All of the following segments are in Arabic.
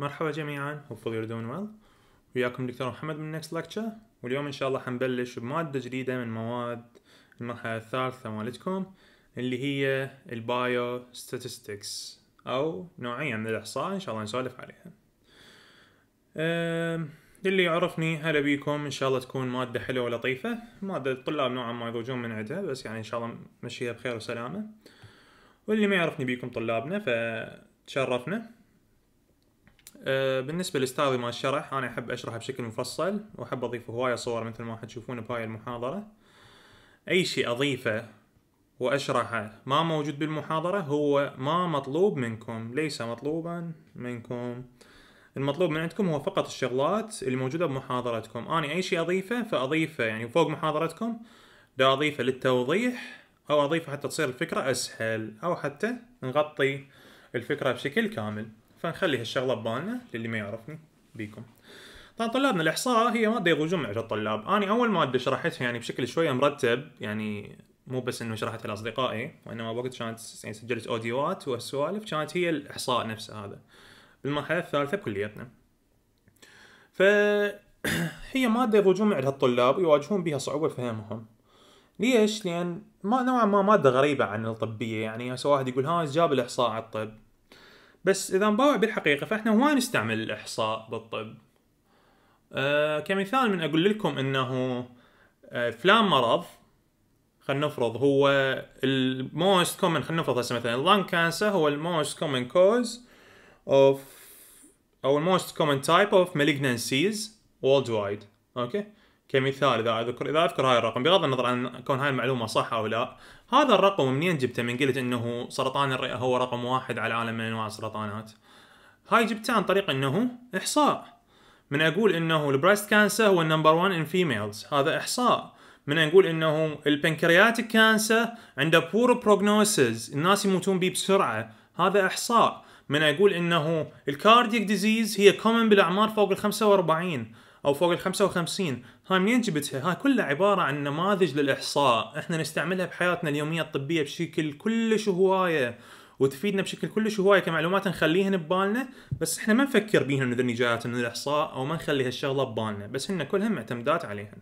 مرحبا جميعا hopefully you're doing well وياكم دكتور محمد من next lecture واليوم ان شاء الله حنبلش بمادة جديدة من مواد المرحلة الثالثة مالتكم اللي هي البايو statistics او نوعية من الاحصاء ان شاء الله نسولف عليها اللي يعرفني هلا بيكم ان شاء الله تكون مادة حلوة ولطيفة مادة الطلاب نوعا ما يضوجون من عندها بس يعني ان شاء الله مشيها بخير وسلامة واللي ما يعرفني بيكم طلابنا فتشرفنا آه، بالنسبة لستايلي مال الشرح أنا أحب أشرحه بشكل مفصل وأحب أضيف هواية صور مثل ما حتشوفون بهاي المحاضرة أي شيء أضيفه وأشرحه ما موجود بالمحاضرة هو ما مطلوب منكم ليس مطلوبا منكم المطلوب من عندكم هو فقط الشغلات اللي موجودة بمحاضرتكم أنا أي شيء أضيفه فأضيفه يعني فوق محاضرتكم لا أضيفه للتوضيح أو أضيفه حتى تصير الفكرة أسهل أو حتى نغطي الفكرة بشكل كامل فنخلي هالشغله ببالنا للي ما يعرفني بيكم طبعا طلابنا الاحصاء هي ماده يضوجون مع الطلاب انا اول ماده شرحتها يعني بشكل شويه مرتب يعني مو بس انه شرحتها لاصدقائي وانما وقت كانت يعني سجلت اوديوات وهالسوالف كانت هي الاحصاء نفسه هذا بالمرحله الثالثه بكليتنا ف هي مادة يضوجون معها الطلاب يواجهون بها صعوبة فهمهم ليش؟ لأن ما نوعا ما مادة غريبة عن الطبية يعني هسه واحد يقول ها جاب الإحصاء على الطب بس اذا انباوع بالحقيقه فاحنا ما نستعمل الاحصاء بالطب أه كمثال من اقول لكم انه آه، فلان مرض خلينا نفرض هو الموست كومن خلينا نفرض هسه مثلا اللانج كانسر هو الموست كومن كوز اوف او الموست كومن تايب اوف مالجنسيز وولد وايد اوكي كمثال اذا اذكر اذا اذكر هاي الرقم بغض النظر عن كون هاي المعلومه صح او لا هذا الرقم منين جبته من قلت انه سرطان الرئه هو رقم واحد على العالم من انواع السرطانات هاي جبتها عن طريق انه احصاء من اقول انه البريست كانسر هو النمبر 1 ان فيميلز هذا احصاء من اقول انه البنكرياتيك كانسر عنده بور بروجنوسز، الناس يموتون بيه بسرعه هذا احصاء من اقول انه الكارديك ديزيز هي كومن بالاعمار فوق ال 45 او فوق ال 55 هاي منين جبتها هاي كلها عباره عن نماذج للاحصاء احنا نستعملها بحياتنا اليوميه الطبيه بشكل كلش هوايه وتفيدنا بشكل كلش هوايه كمعلومات نخليهن ببالنا بس احنا ما نفكر بيهن اذا ذني من الاحصاء او ما نخلي هالشغله ببالنا بس هن كلهن معتمدات عليهن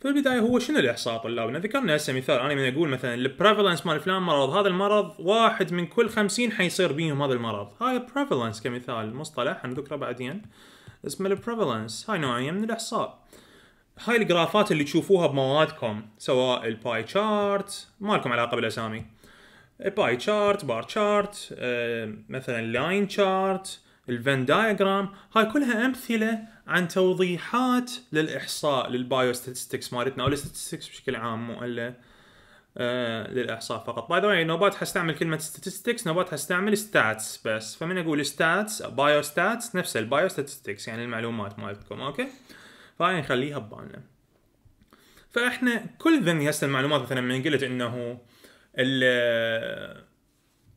في البدايه هو شنو الاحصاء طلابنا؟ ذكرنا هسه مثال انا من اقول مثلا البريفالنس مال فلان مرض هذا المرض واحد من كل 50 حيصير بيهم هذا المرض، هاي بريفالنس كمثال مصطلح حنذكره بعدين. اسمه البريفالنس هاي نوعيه من الاحصاء هاي الجرافات اللي تشوفوها بموادكم سواء الباي تشارت ما لكم علاقه بالاسامي الباي تشارت بار تشارت مثلا لاين تشارت الفن دايجرام هاي كلها امثله عن توضيحات للاحصاء للبايو ستاتستكس مالتنا او الستاتستكس بشكل عام مو آه، للاحصاء فقط باي ذا واي نوبات حستعمل كلمه statistics نوبات حستعمل stats بس فمن اقول stats بايو stats نفس البايو statistics يعني المعلومات مالتكم اوكي فهاي نخليها ببالنا فاحنا كل ذني هسه المعلومات مثلا من قلت انه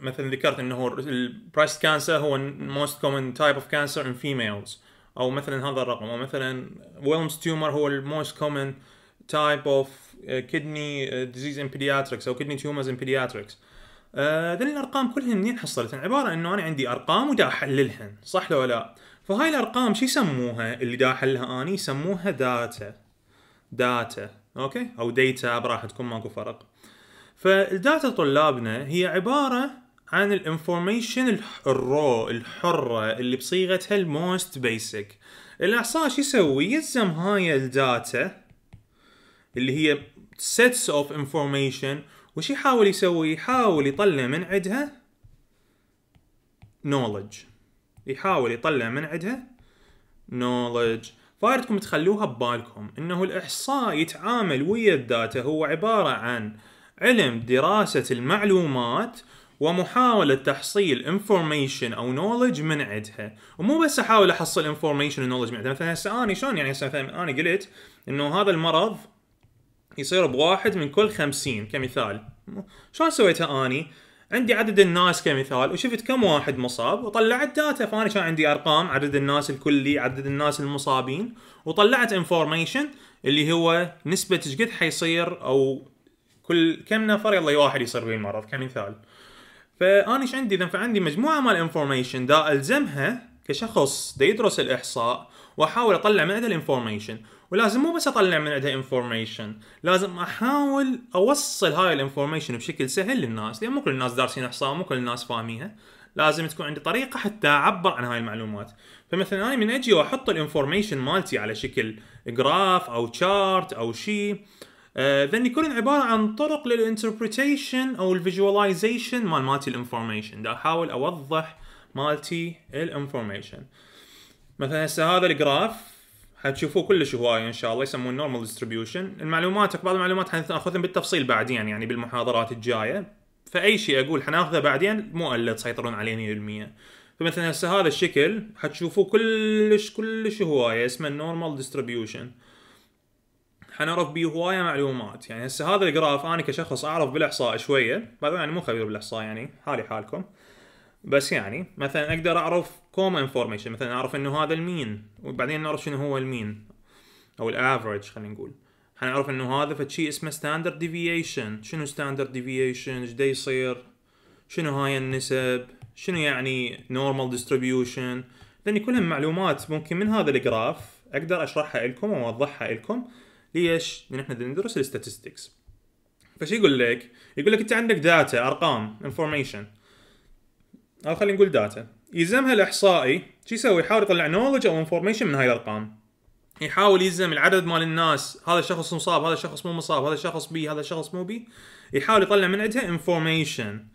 مثلا ذكرت انه البريست كانسر هو موست كومن تايب اوف كانسر ان فيميلز او مثلا هذا الرقم او مثلا ويلمز تيومر هو الموست كومن تايب اوف كدني ديزيز ان بيدياتريكس او كدني تيومرز ان بيدياتريكس ذن الارقام كلها منين حصلتها؟ عباره انه انا عندي ارقام ودا احللهن صح لو لا؟ فهاي الارقام شو يسموها اللي دا احللها اني يسموها داتا داتا اوكي او ديتا براحة تكون ماكو فرق فالداتا طلابنا هي عباره عن الانفورميشن الرو الحره اللي بصيغتها الموست بيسك الاحصاء شو يسوي؟ يلزم هاي الداتا اللي هي sets of information وش يحاول يسوي؟ يحاول يطلع من عندها knowledge يحاول يطلع من عندها knowledge فاردكم تخلوها ببالكم انه الاحصاء يتعامل ويا الداتا هو عبارة عن علم دراسة المعلومات ومحاولة تحصيل information او knowledge من عندها، ومو بس احاول احصل information و knowledge من عندها، مثلا هسه اني شلون يعني هسه مثلا اني قلت انه هذا المرض يصير بواحد من كل خمسين كمثال شلون سويتها اني؟ عندي عدد الناس كمثال وشفت كم واحد مصاب وطلعت داتا فانا كان عندي ارقام عدد الناس الكلي عدد الناس المصابين وطلعت انفورميشن اللي هو نسبه ايش قد حيصير او كل كم نفر يلا واحد يصير به المرض كمثال فانا ايش عندي اذا فعندي مجموعه مال انفورميشن دا الزمها كشخص دا يدرس الاحصاء واحاول اطلع من هذا الانفورميشن ولازم مو بس اطلع من عندها انفورميشن لازم احاول اوصل هاي الانفورميشن بشكل سهل للناس لان مو كل الناس دارسين احصاء مو كل الناس فاهميها لازم تكون عندي طريقه حتى اعبر عن هاي المعلومات فمثلا انا من اجي واحط الانفورميشن مالتي على شكل جراف او تشارت او شيء ذن آه، يكون عباره عن طرق للانتربريتيشن او الفيجواليزيشن مال مالتي الانفورميشن دا احاول اوضح مالتي الانفورميشن مثلا هسه هذا الجراف حتشوفوه كلش هوايه ان شاء الله يسمونه نورمال ديستريبيوشن المعلومات بعض المعلومات حناخذها بالتفصيل بعدين يعني بالمحاضرات الجايه فاي شيء اقول حناخذه بعدين مو الا تسيطرون عليه 100% فمثلا هسه هذا الشكل حتشوفوه كلش كلش هوايه اسمه النورمال ديستريبيوشن حنعرف بيه هوايه معلومات يعني هسه هذا الجراف انا كشخص اعرف بالاحصاء شويه بعدين يعني مو خبير بالاحصاء يعني حالي حالكم بس يعني مثلا اقدر اعرف كوما انفورميشن مثلا اعرف انه هذا المين وبعدين نعرف شنو هو المين او الافرج خلينا نقول حنعرف انه هذا فشي اسمه ستاندرد ديفيشن شنو ستاندرد ديفيشن ايش دا يصير شنو هاي النسب شنو يعني نورمال ديستريبيوشن لان كلها معلومات ممكن من هذا الجراف اقدر اشرحها لكم واوضحها لكم ليش؟ لان احنا ندرس الاستاتستكس فشي يقول لك؟ يقول لك انت عندك داتا ارقام انفورميشن او خلينا نقول داتا يلزمها الاحصائي شو يسوي؟ يحاول يطلع نولج او انفورميشن من هاي الارقام. يحاول يلزم العدد مال الناس هذا الشخص مصاب هذا الشخص مو مصاب هذا الشخص بي هذا الشخص مو بي يحاول يطلع من عندها انفورميشن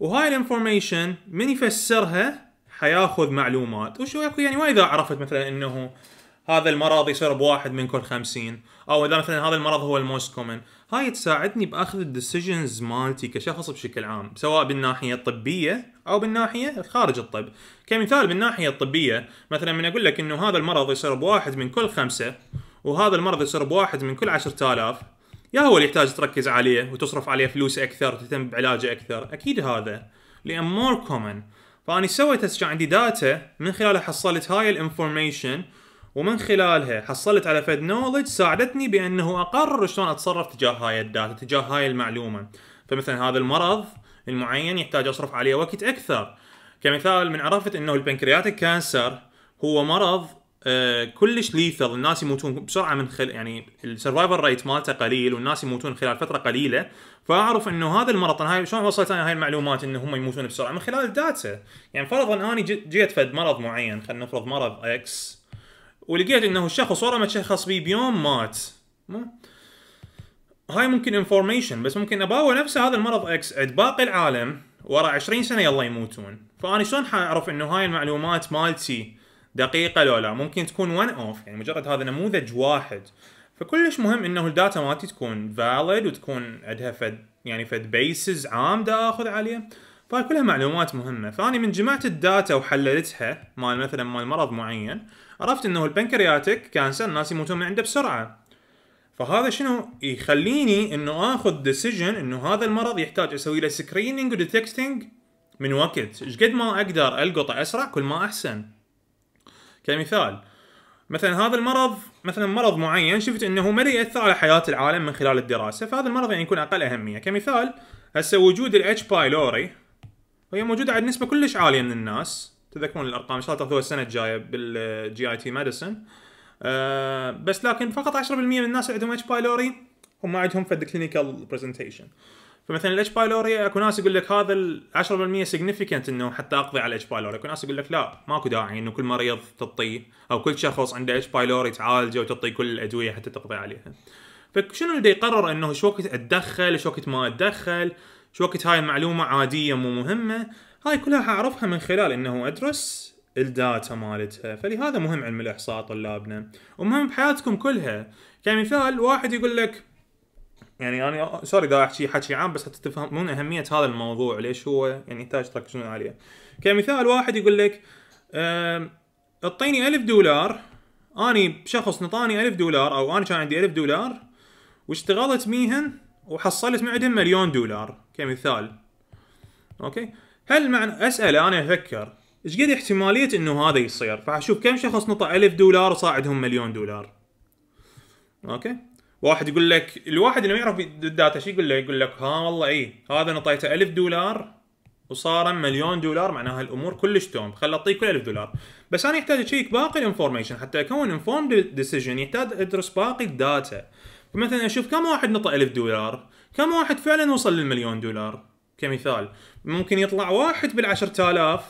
وهاي الانفورميشن من يفسرها حياخذ معلومات وشو يعني واذا عرفت مثلا انه هذا المرض يصير بواحد من كل خمسين او اذا مثلا هذا المرض هو الموست كومن هاي تساعدني باخذ الديسيجنز مالتي كشخص بشكل عام سواء بالناحيه الطبيه او بالناحيه خارج الطب كمثال بالناحيه الطبيه مثلا من اقول لك انه هذا المرض يصير بواحد من كل خمسه وهذا المرض يصير بواحد من كل عشرة آلاف يا هو اللي يحتاج تركز عليه وتصرف عليه فلوس اكثر وتهتم بعلاجه اكثر اكيد هذا لان مور كومن فاني سويت عندي داتا من خلالها حصلت هاي الانفورميشن ومن خلالها حصلت على فد نولج ساعدتني بانه اقرر شلون اتصرف تجاه هاي الداتا تجاه هاي المعلومه فمثلا هذا المرض المعين يحتاج اصرف عليه وقت اكثر كمثال من عرفت انه البنكرياتيك كانسر هو مرض آه، كلش ليثل الناس يموتون بسرعه من خل يعني السرفايفر ريت مالته قليل والناس يموتون خلال فتره قليله فاعرف انه هذا المرض هاي شلون وصلت انا هاي المعلومات انه هم يموتون بسرعه من خلال الداتا يعني فرضا اني جيت فد مرض معين خلينا نفرض مرض اكس ولقيت انه الشخص ورا ما تشخص بيه بيوم مات هاي ممكن انفورميشن بس ممكن اباوه نفسه هذا المرض اكس عند باقي العالم ورا 20 سنه يلا يموتون فانا شلون حاعرف انه هاي المعلومات مالتي دقيقه لو لا ممكن تكون ون اوف يعني مجرد هذا نموذج واحد فكلش مهم انه الداتا مالتي تكون فاليد وتكون عندها فد يعني فد بيسز عام دا اخذ عليه فهاي كلها معلومات مهمه فاني من جمعت الداتا وحللتها مال مثلا مال مرض معين عرفت انه البنكرياتيك كانسر الناس يموتون من عنده بسرعه فهذا شنو يخليني انه اخذ ديسيجن انه هذا المرض يحتاج اسوي له سكريننج وديتكتنج من وقت ايش قد ما اقدر القطه اسرع كل ما احسن كمثال مثلا هذا المرض مثلا مرض معين شفت انه ما ياثر على حياه العالم من خلال الدراسه فهذا المرض يعني يكون اقل اهميه كمثال هسه وجود الاتش بايلوري وهي موجوده عند نسبه كلش عاليه من الناس تذكرون الارقام ان شاء الله تاخذوها السنه الجايه بالجي اي تي ماديسون بس لكن فقط 10% من الناس اللي عندهم اتش بايلوري هم عندهم فد كلينيكال برزنتيشن فمثلا الاتش بايلوري اكو ناس يقول لك هذا ال 10% سيجنفكنت انه حتى اقضي على الاتش بايلوري اكو ناس يقول لك لا ماكو داعي انه كل مريض تعطيه او كل شخص عنده اتش بايلوري تعالجه وتطي كل الادويه حتى تقضي عليها فشنو اللي يقرر انه شو وقت اتدخل شو وقت ما اتدخل شو وقت هاي المعلومه عاديه مو مهمه هاي كلها حاعرفها من خلال انه ادرس الداتا مالتها فلهذا مهم علم الاحصاء طلابنا ومهم بحياتكم كلها كمثال واحد يقول لك يعني انا سوري اذا احكي حكي عام بس حتى تفهمون اهميه هذا الموضوع ليش هو يعني يحتاج تركزون عليه كمثال واحد يقول لك اعطيني ألف دولار اني شخص نطاني ألف دولار او انا كان عندي ألف دولار واشتغلت ميهن وحصلت من عندهم مليون دولار كمثال اوكي هل معنى اسال انا افكر ايش قد احتماليه انه هذا يصير فاشوف كم شخص نطى ألف دولار وصاعدهم مليون دولار اوكي واحد يقول لك الواحد اللي ما يعرف الداتا شو يقول له يقول لك ها والله اي هذا نطيته ألف دولار وصار مليون دولار معناها الامور كلش توم خل اعطيه كل 1000 دولار بس انا يحتاج اشيك باقي الانفورميشن حتى اكون انفورم ديسيجن يحتاج ادرس باقي الداتا فمثلا اشوف كم واحد نطى 1000 دولار كم واحد فعلا وصل للمليون دولار كمثال ممكن يطلع واحد بالعشرة آلاف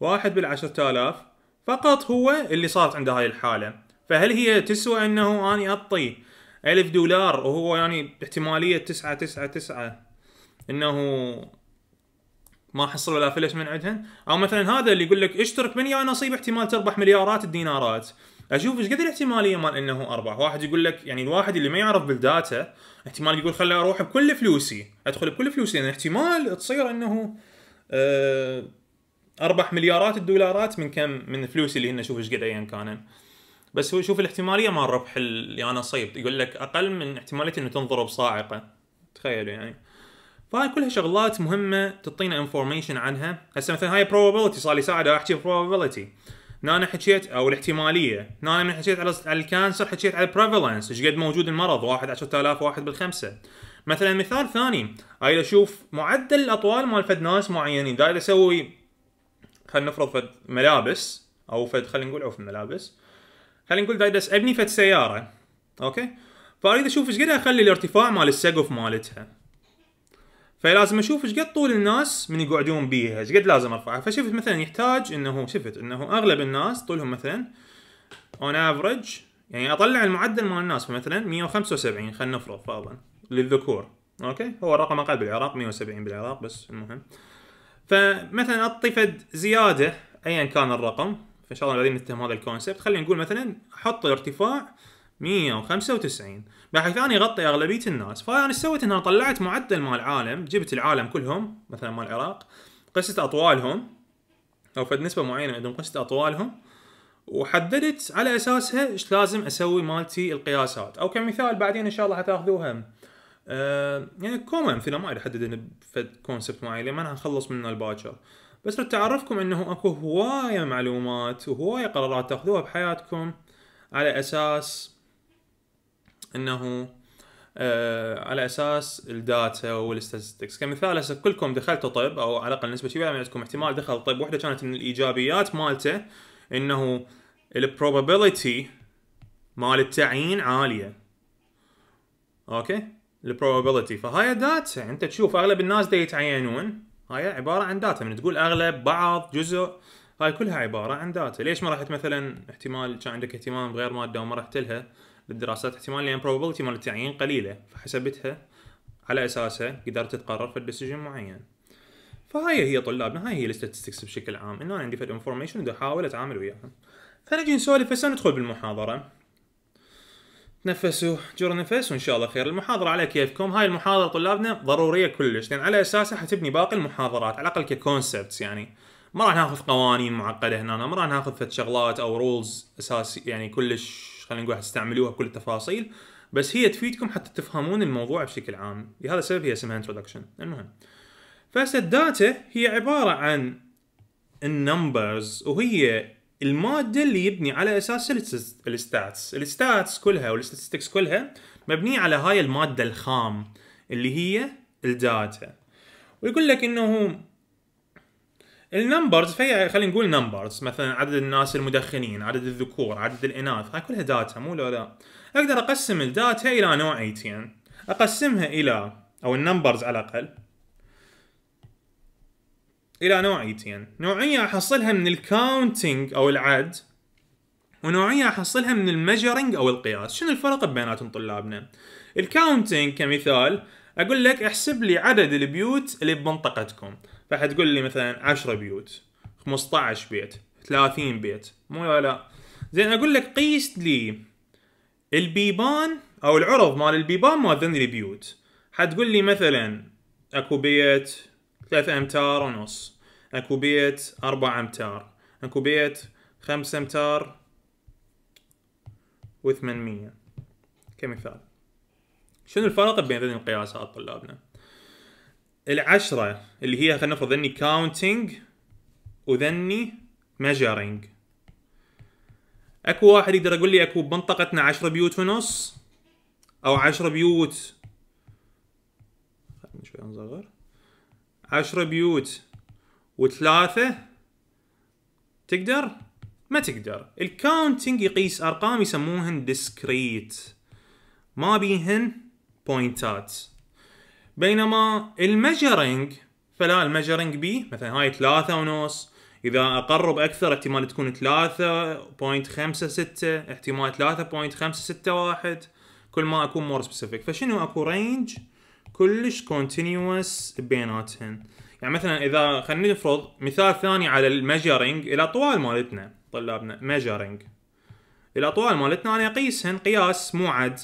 واحد بالعشرة آلاف فقط هو اللي صارت عنده هاي الحالة فهل هي تسوى انه اني اعطي ألف دولار وهو يعني احتمالية تسعة تسعة تسعة انه ما حصل ولا فلس من عندهن او مثلا هذا اللي يقول لك اشترك من يا نصيب احتمال تربح مليارات الدينارات اشوف ايش قد الاحتماليه مال انه اربح واحد يقول لك يعني الواحد اللي ما يعرف بالداتا احتمال يقول خلي اروح بكل فلوسي ادخل بكل فلوسي لان يعني احتمال تصير انه آه، اربح مليارات الدولارات من كم من فلوسي اللي هن شوف ايش قد ايا كان بس هو شوف الاحتماليه مال ربح اللي انا صيبت يقول لك اقل من احتماليه انه تنضرب صاعقه تخيلوا يعني فهاي كلها شغلات مهمه تعطينا انفورميشن عنها هسه مثلا هاي probability صار لي ساعه احكي probability هنا حكيت او الاحتماليه هنا من حكيت على الكانسر حكيت على البريفالنس ايش قد موجود المرض واحد 10000 واحد بالخمسه مثلا مثال ثاني هاي اشوف معدل الاطوال مال فد ناس معينين داير اسوي خلينا نفرض فد ملابس او فد خلينا نقول عوف ملابس خلينا نقول داير ابني فد سياره اوكي فاريد اشوف ايش قد اخلي الارتفاع مال السقف مالتها فلازم اشوف ايش قد طول الناس من يقعدون بيها ايش قد لازم ارفعها فشفت مثلا يحتاج انه شفت انه اغلب الناس طولهم مثلا اون افريج يعني اطلع المعدل مال الناس فمثلا 175 خلينا نفرض فرضا للذكور اوكي هو الرقم اقل بالعراق 170 بالعراق بس المهم فمثلا اعطي فد زياده ايا كان الرقم فان شاء الله بعدين نتهم هذا الكونسبت خلينا نقول مثلا احط الارتفاع 195 بحيث اني اغطي اغلبيه الناس فانا ايش سويت انها طلعت معدل مال العالم جبت العالم كلهم مثلا مال العراق قست اطوالهم او فد نسبه معينه عندهم قست اطوالهم وحددت على اساسها ايش لازم اسوي مالتي القياسات او كمثال بعدين ان شاء الله حتاخذوها أه يعني كومن امثله ما احدد بفد كونسبت معين لما راح نخلص منه الباكر بس لتعرفكم انه اكو هوايه معلومات وهوايه قرارات تاخذوها بحياتكم على اساس انه آه على اساس الداتا والستاتستكس كمثال هسه كلكم دخلتوا طب او على الاقل نسبه كبيره من عندكم احتمال دخل طب وحده كانت من الايجابيات مالته انه البروبابيلتي مال التعيين عاليه اوكي البروبابيلتي فهاي داتا انت تشوف اغلب الناس دا يتعينون هاي عباره عن داتا من تقول اغلب بعض جزء هاي كلها عباره عن داتا ليش ما راحت مثلا احتمال كان عندك اهتمام بغير ماده وما رحت لها للدراسات احتمال لان يعني probability مال التعيين قليله فحسبتها على اساسها قدرت تقرر في decision معين فهاي هي طلابنا هاي هي الاستاتستكس بشكل عام انه انا عندي فد انفورميشن بدي احاول اتعامل وياها فنجي نسولف هسه ندخل بالمحاضره تنفسوا جر نفس وان شاء الله خير المحاضره على كيفكم هاي المحاضره طلابنا ضروريه كلش لان على اساسها حتبني باقي المحاضرات على الاقل ككونسبتس يعني ما راح ناخذ قوانين معقده هنا ما راح ناخذ فد شغلات او رولز اساسي يعني كلش خلينا نقول حتستعملوها بكل التفاصيل بس هي تفيدكم حتى تفهمون الموضوع بشكل عام لهذا السبب هي اسمها introduction المهم فهسه الداتا هي عباره عن النمبرز وهي الماده اللي يبني على اساس الستاتس الستاتس كلها والستاتستكس كلها مبنيه على هاي الماده الخام اللي هي الداتا ويقول لك انه النمبرز فهي خلينا نقول نمبرز مثلا عدد الناس المدخنين عدد الذكور عدد الاناث هاي كلها داتا مو لا لا اقدر اقسم الداتا الى نوعيتين اقسمها الى او النمبرز على الاقل الى نوعيتين نوعيه احصلها من الكاونتنج او العد ونوعيه احصلها من الميجرنج او القياس شنو الفرق بيناتهم طلابنا الكاونتنج كمثال اقول لك احسب لي عدد البيوت اللي بمنطقتكم فحتقول لي مثلا 10 بيوت 15 بيت 30 بيت مو لا زين اقول لك قيس لي البيبان او العرض مال البيبان مال ذني البيوت حتقول لي مثلا اكو بيت 3 امتار ونص اكو بيت 4 امتار اكو بيت 5 امتار و800 كمثال شنو الفرق بين ذني القياسات طلابنا؟ العشرة اللي هي خلينا نفرض اني كاونتينج وذني ميجرينج اكو واحد يقدر يقول لي اكو بمنطقتنا عشرة بيوت ونص او عشرة بيوت خلينا شوي نصغر عشرة بيوت وثلاثة تقدر ما تقدر الكاونتينج يقيس ارقام يسموهن ديسكريت ما بيهن بوينتات بينما الميجرنج فلا الميجرنج بي مثلا هاي ثلاثة ونص اذا اقرب اكثر احتمال تكون 3.56 احتمال 3.561 كل ما اكون مور سبيسيفيك فشنو اكو رينج كلش كونتينيوس بيناتهن يعني مثلا اذا خلينا نفرض مثال ثاني على الميجرنج الى طوال مالتنا طلابنا ميجرنج الاطوال مالتنا انا اقيسهن قياس مو عد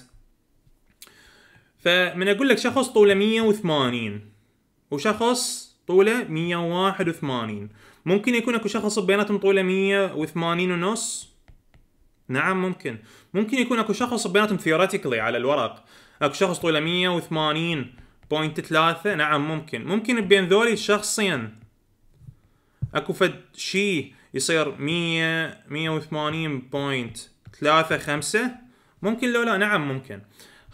فمن اقول لك شخص طوله 180 وشخص طوله 181 ممكن يكون اكو شخص بيناتهم طوله 180 ونص نعم ممكن ممكن يكون اكو شخص بيناتهم ثيوريتيكلي على الورق اكو شخص طوله 180 بوينت ثلاثة نعم ممكن ممكن بين ذولي شخصين اكو فد شيء يصير 100 180 بوينت ثلاثة خمسة ممكن لو لا نعم ممكن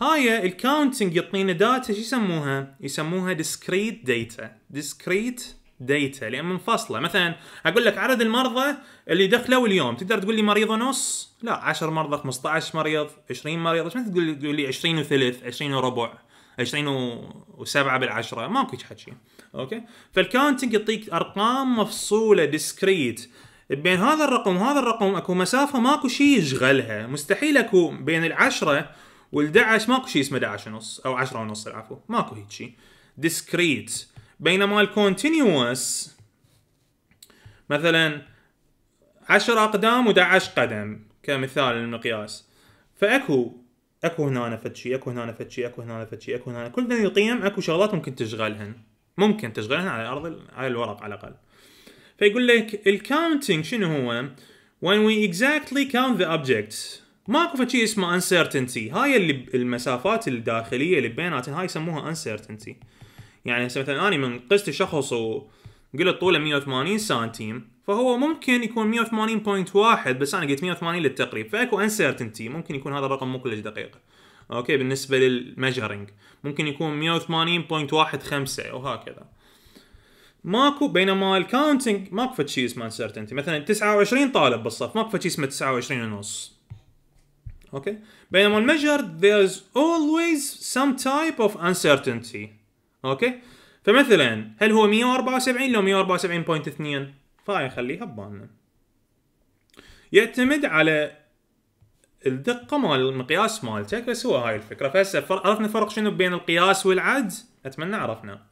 هاي الكاونتنج يعطينا داتا شو يسموها؟ يسموها ديسكريت داتا ديسكريت داتا لان منفصله مثلا اقول لك عدد المرضى اللي دخلوا اليوم تقدر تقول لي مريض ونص لا 10 مرضى 15 مريض 20 مريض ايش تقول لي تقول لي 20 وثلث 20 وربع 20 و7 بالعشره ماكو هيك حكي اوكي فالكاونتنج يعطيك ارقام مفصوله ديسكريت بين هذا الرقم وهذا الرقم اكو مسافه ماكو شيء يشغلها مستحيل اكو بين العشره وال11 ماكو شيء اسمه 11 ونص او 10 ونص العفو ماكو هيك شيء ديسكريت بينما الكونتينوس مثلا 10 اقدام و11 قدم كمثال للمقياس فاكو اكو هنا فد شيء اكو هنا فد شيء اكو هنا فد شيء اكو هنا كل ذي القيم اكو شغلات ممكن تشغلهن ممكن تشغلهن على ارض على الورق على الاقل فيقول لك الكاونتينج شنو هو when we exactly count the objects ماكو شيء اسمه uncertainty هاي اللي المسافات الداخليه اللي بيناتهم هاي يسموها uncertainty يعني هسه مثلا اني من قست شخص وقلت طوله 180 سنتيم فهو ممكن يكون 180.1 بس انا قلت 180 للتقريب فاكو uncertainty ممكن يكون هذا الرقم مو كلش دقيق اوكي بالنسبه للميجرنج ممكن يكون 180.15 وهكذا ماكو بينما الكاونتنج ماكو شيء اسمه uncertainty مثلا 29 طالب بالصف ماكو شيء اسمه 29 ونص اوكي بينما المجر there is always some type of uncertainty اوكي فمثلا هل هو 174 لو 174.2 فاي خليها ببالنا يعتمد على الدقه مال المقياس مالتك بس هو هاي الفكره فهسه عرفنا الفرق شنو بين القياس والعد اتمنى عرفنا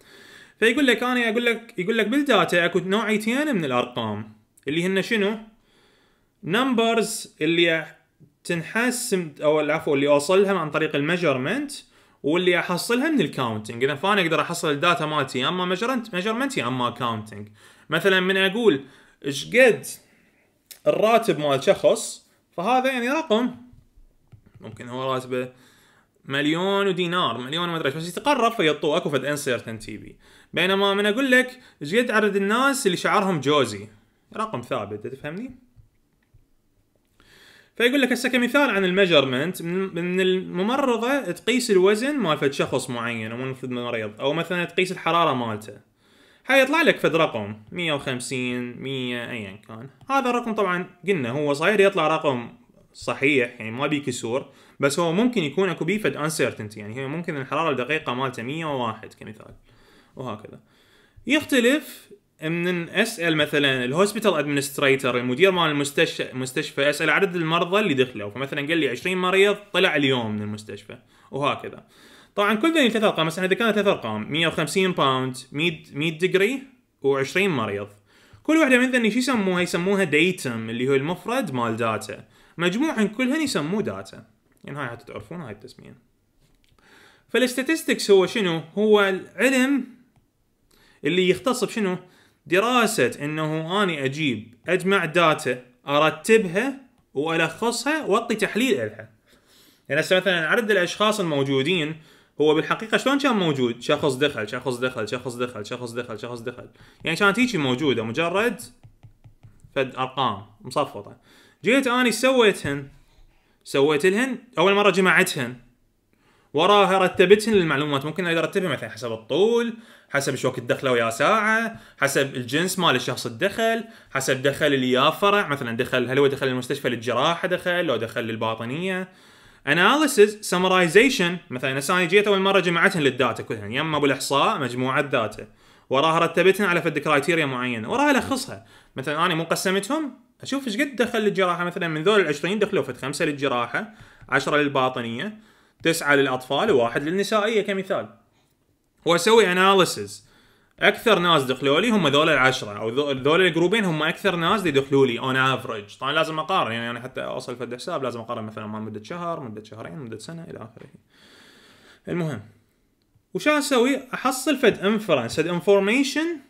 فيقول لك انا اقول لك يقول لك بالداتا اكو نوعيتين من الارقام اللي هن شنو؟ نمبرز اللي تنحسم او العفو اللي اوصلها عن طريق الميجرمنت واللي احصلها من الكاونتنج اذا فانا اقدر احصل الداتا مالتي يا اما ميجرمنت يا اما كاونتنج مثلا من اقول ايش قد الراتب مال شخص فهذا يعني رقم ممكن هو راتبه مليون ودينار مليون وما ادري بس يتقرب اكو فد انسرتن تي بي بينما من اقول لك ايش قد عدد الناس اللي شعرهم جوزي رقم ثابت تفهمني؟ فيقول لك هسه كمثال عن الميجرمنت من الممرضه تقيس الوزن مال فد شخص معين او فد مريض او مثلا تقيس الحراره مالته حيطلع لك فد رقم 150 100 ايا كان هذا الرقم طبعا قلنا هو صحيح يطلع رقم صحيح يعني ما بيه كسور بس هو ممكن يكون اكو بيه فد انسرتينتي يعني هي ممكن الحراره الدقيقه مالته 101 كمثال وهكذا يختلف من اسال مثلا الهوسبيتال ادمنستريتور المدير مال المستشفى مستشفى اسال عدد المرضى اللي دخلوا فمثلا قال لي 20 مريض طلع اليوم من المستشفى وهكذا طبعا كل ذي ثلاث ارقام مثلا اذا كانت ثلاث ارقام 150 باوند 100 100 دجري و20 مريض كل واحده من ذني شو يسموها يسموها ديتم اللي هو المفرد مال داتا مجموعهن كلهن يسموه داتا يعني هاي حتى تعرفون هاي التسميه فالستاتستكس هو شنو هو العلم اللي يختص بشنو دراسه انه اني اجيب اجمع داتا ارتبها والخصها واعطي تحليل لها. يعني هسه مثلا عدد الاشخاص الموجودين هو بالحقيقه شلون كان موجود؟ شخص دخل شخص دخل شخص دخل شخص دخل شخص دخل يعني كانت هيجي موجوده مجرد فد ارقام مصفطه جيت اني سويتهن سويت لهن اول مره جمعتهن وراها رتبتهن المعلومات ممكن اقدر ارتبها مثلا حسب الطول حسب شو وقت دخله ويا ساعه حسب الجنس مال الشخص الدخل حسب دخل اللي يا فرع مثلا دخل هل هو دخل المستشفى للجراحه دخل لو دخل للباطنيه اناليسز سمرايزيشن مثلا هسه انا جيت اول مره جمعتهم للداتا كلها يما ابو الاحصاء مجموعه داتا وراها رتبتهم على فد كرايتيريا معينه وراها الخصها مثلا انا مو قسمتهم اشوف ايش قد دخل للجراحه مثلا من ذول ال 20 دخلوا فد خمسه للجراحه 10 للباطنيه تسعه للاطفال وواحد للنسائيه كمثال واسوي اناليسز اكثر ناس دخلوا لي هم ذول العشره او ذول الجروبين هم اكثر ناس يدخلوا لي اون افريج طبعا لازم اقارن يعني انا حتى اوصل فد حساب لازم اقارن مثلا مال مده شهر مده شهرين مده سنه الى اخره المهم وش اسوي احصل فد انفرنس فد information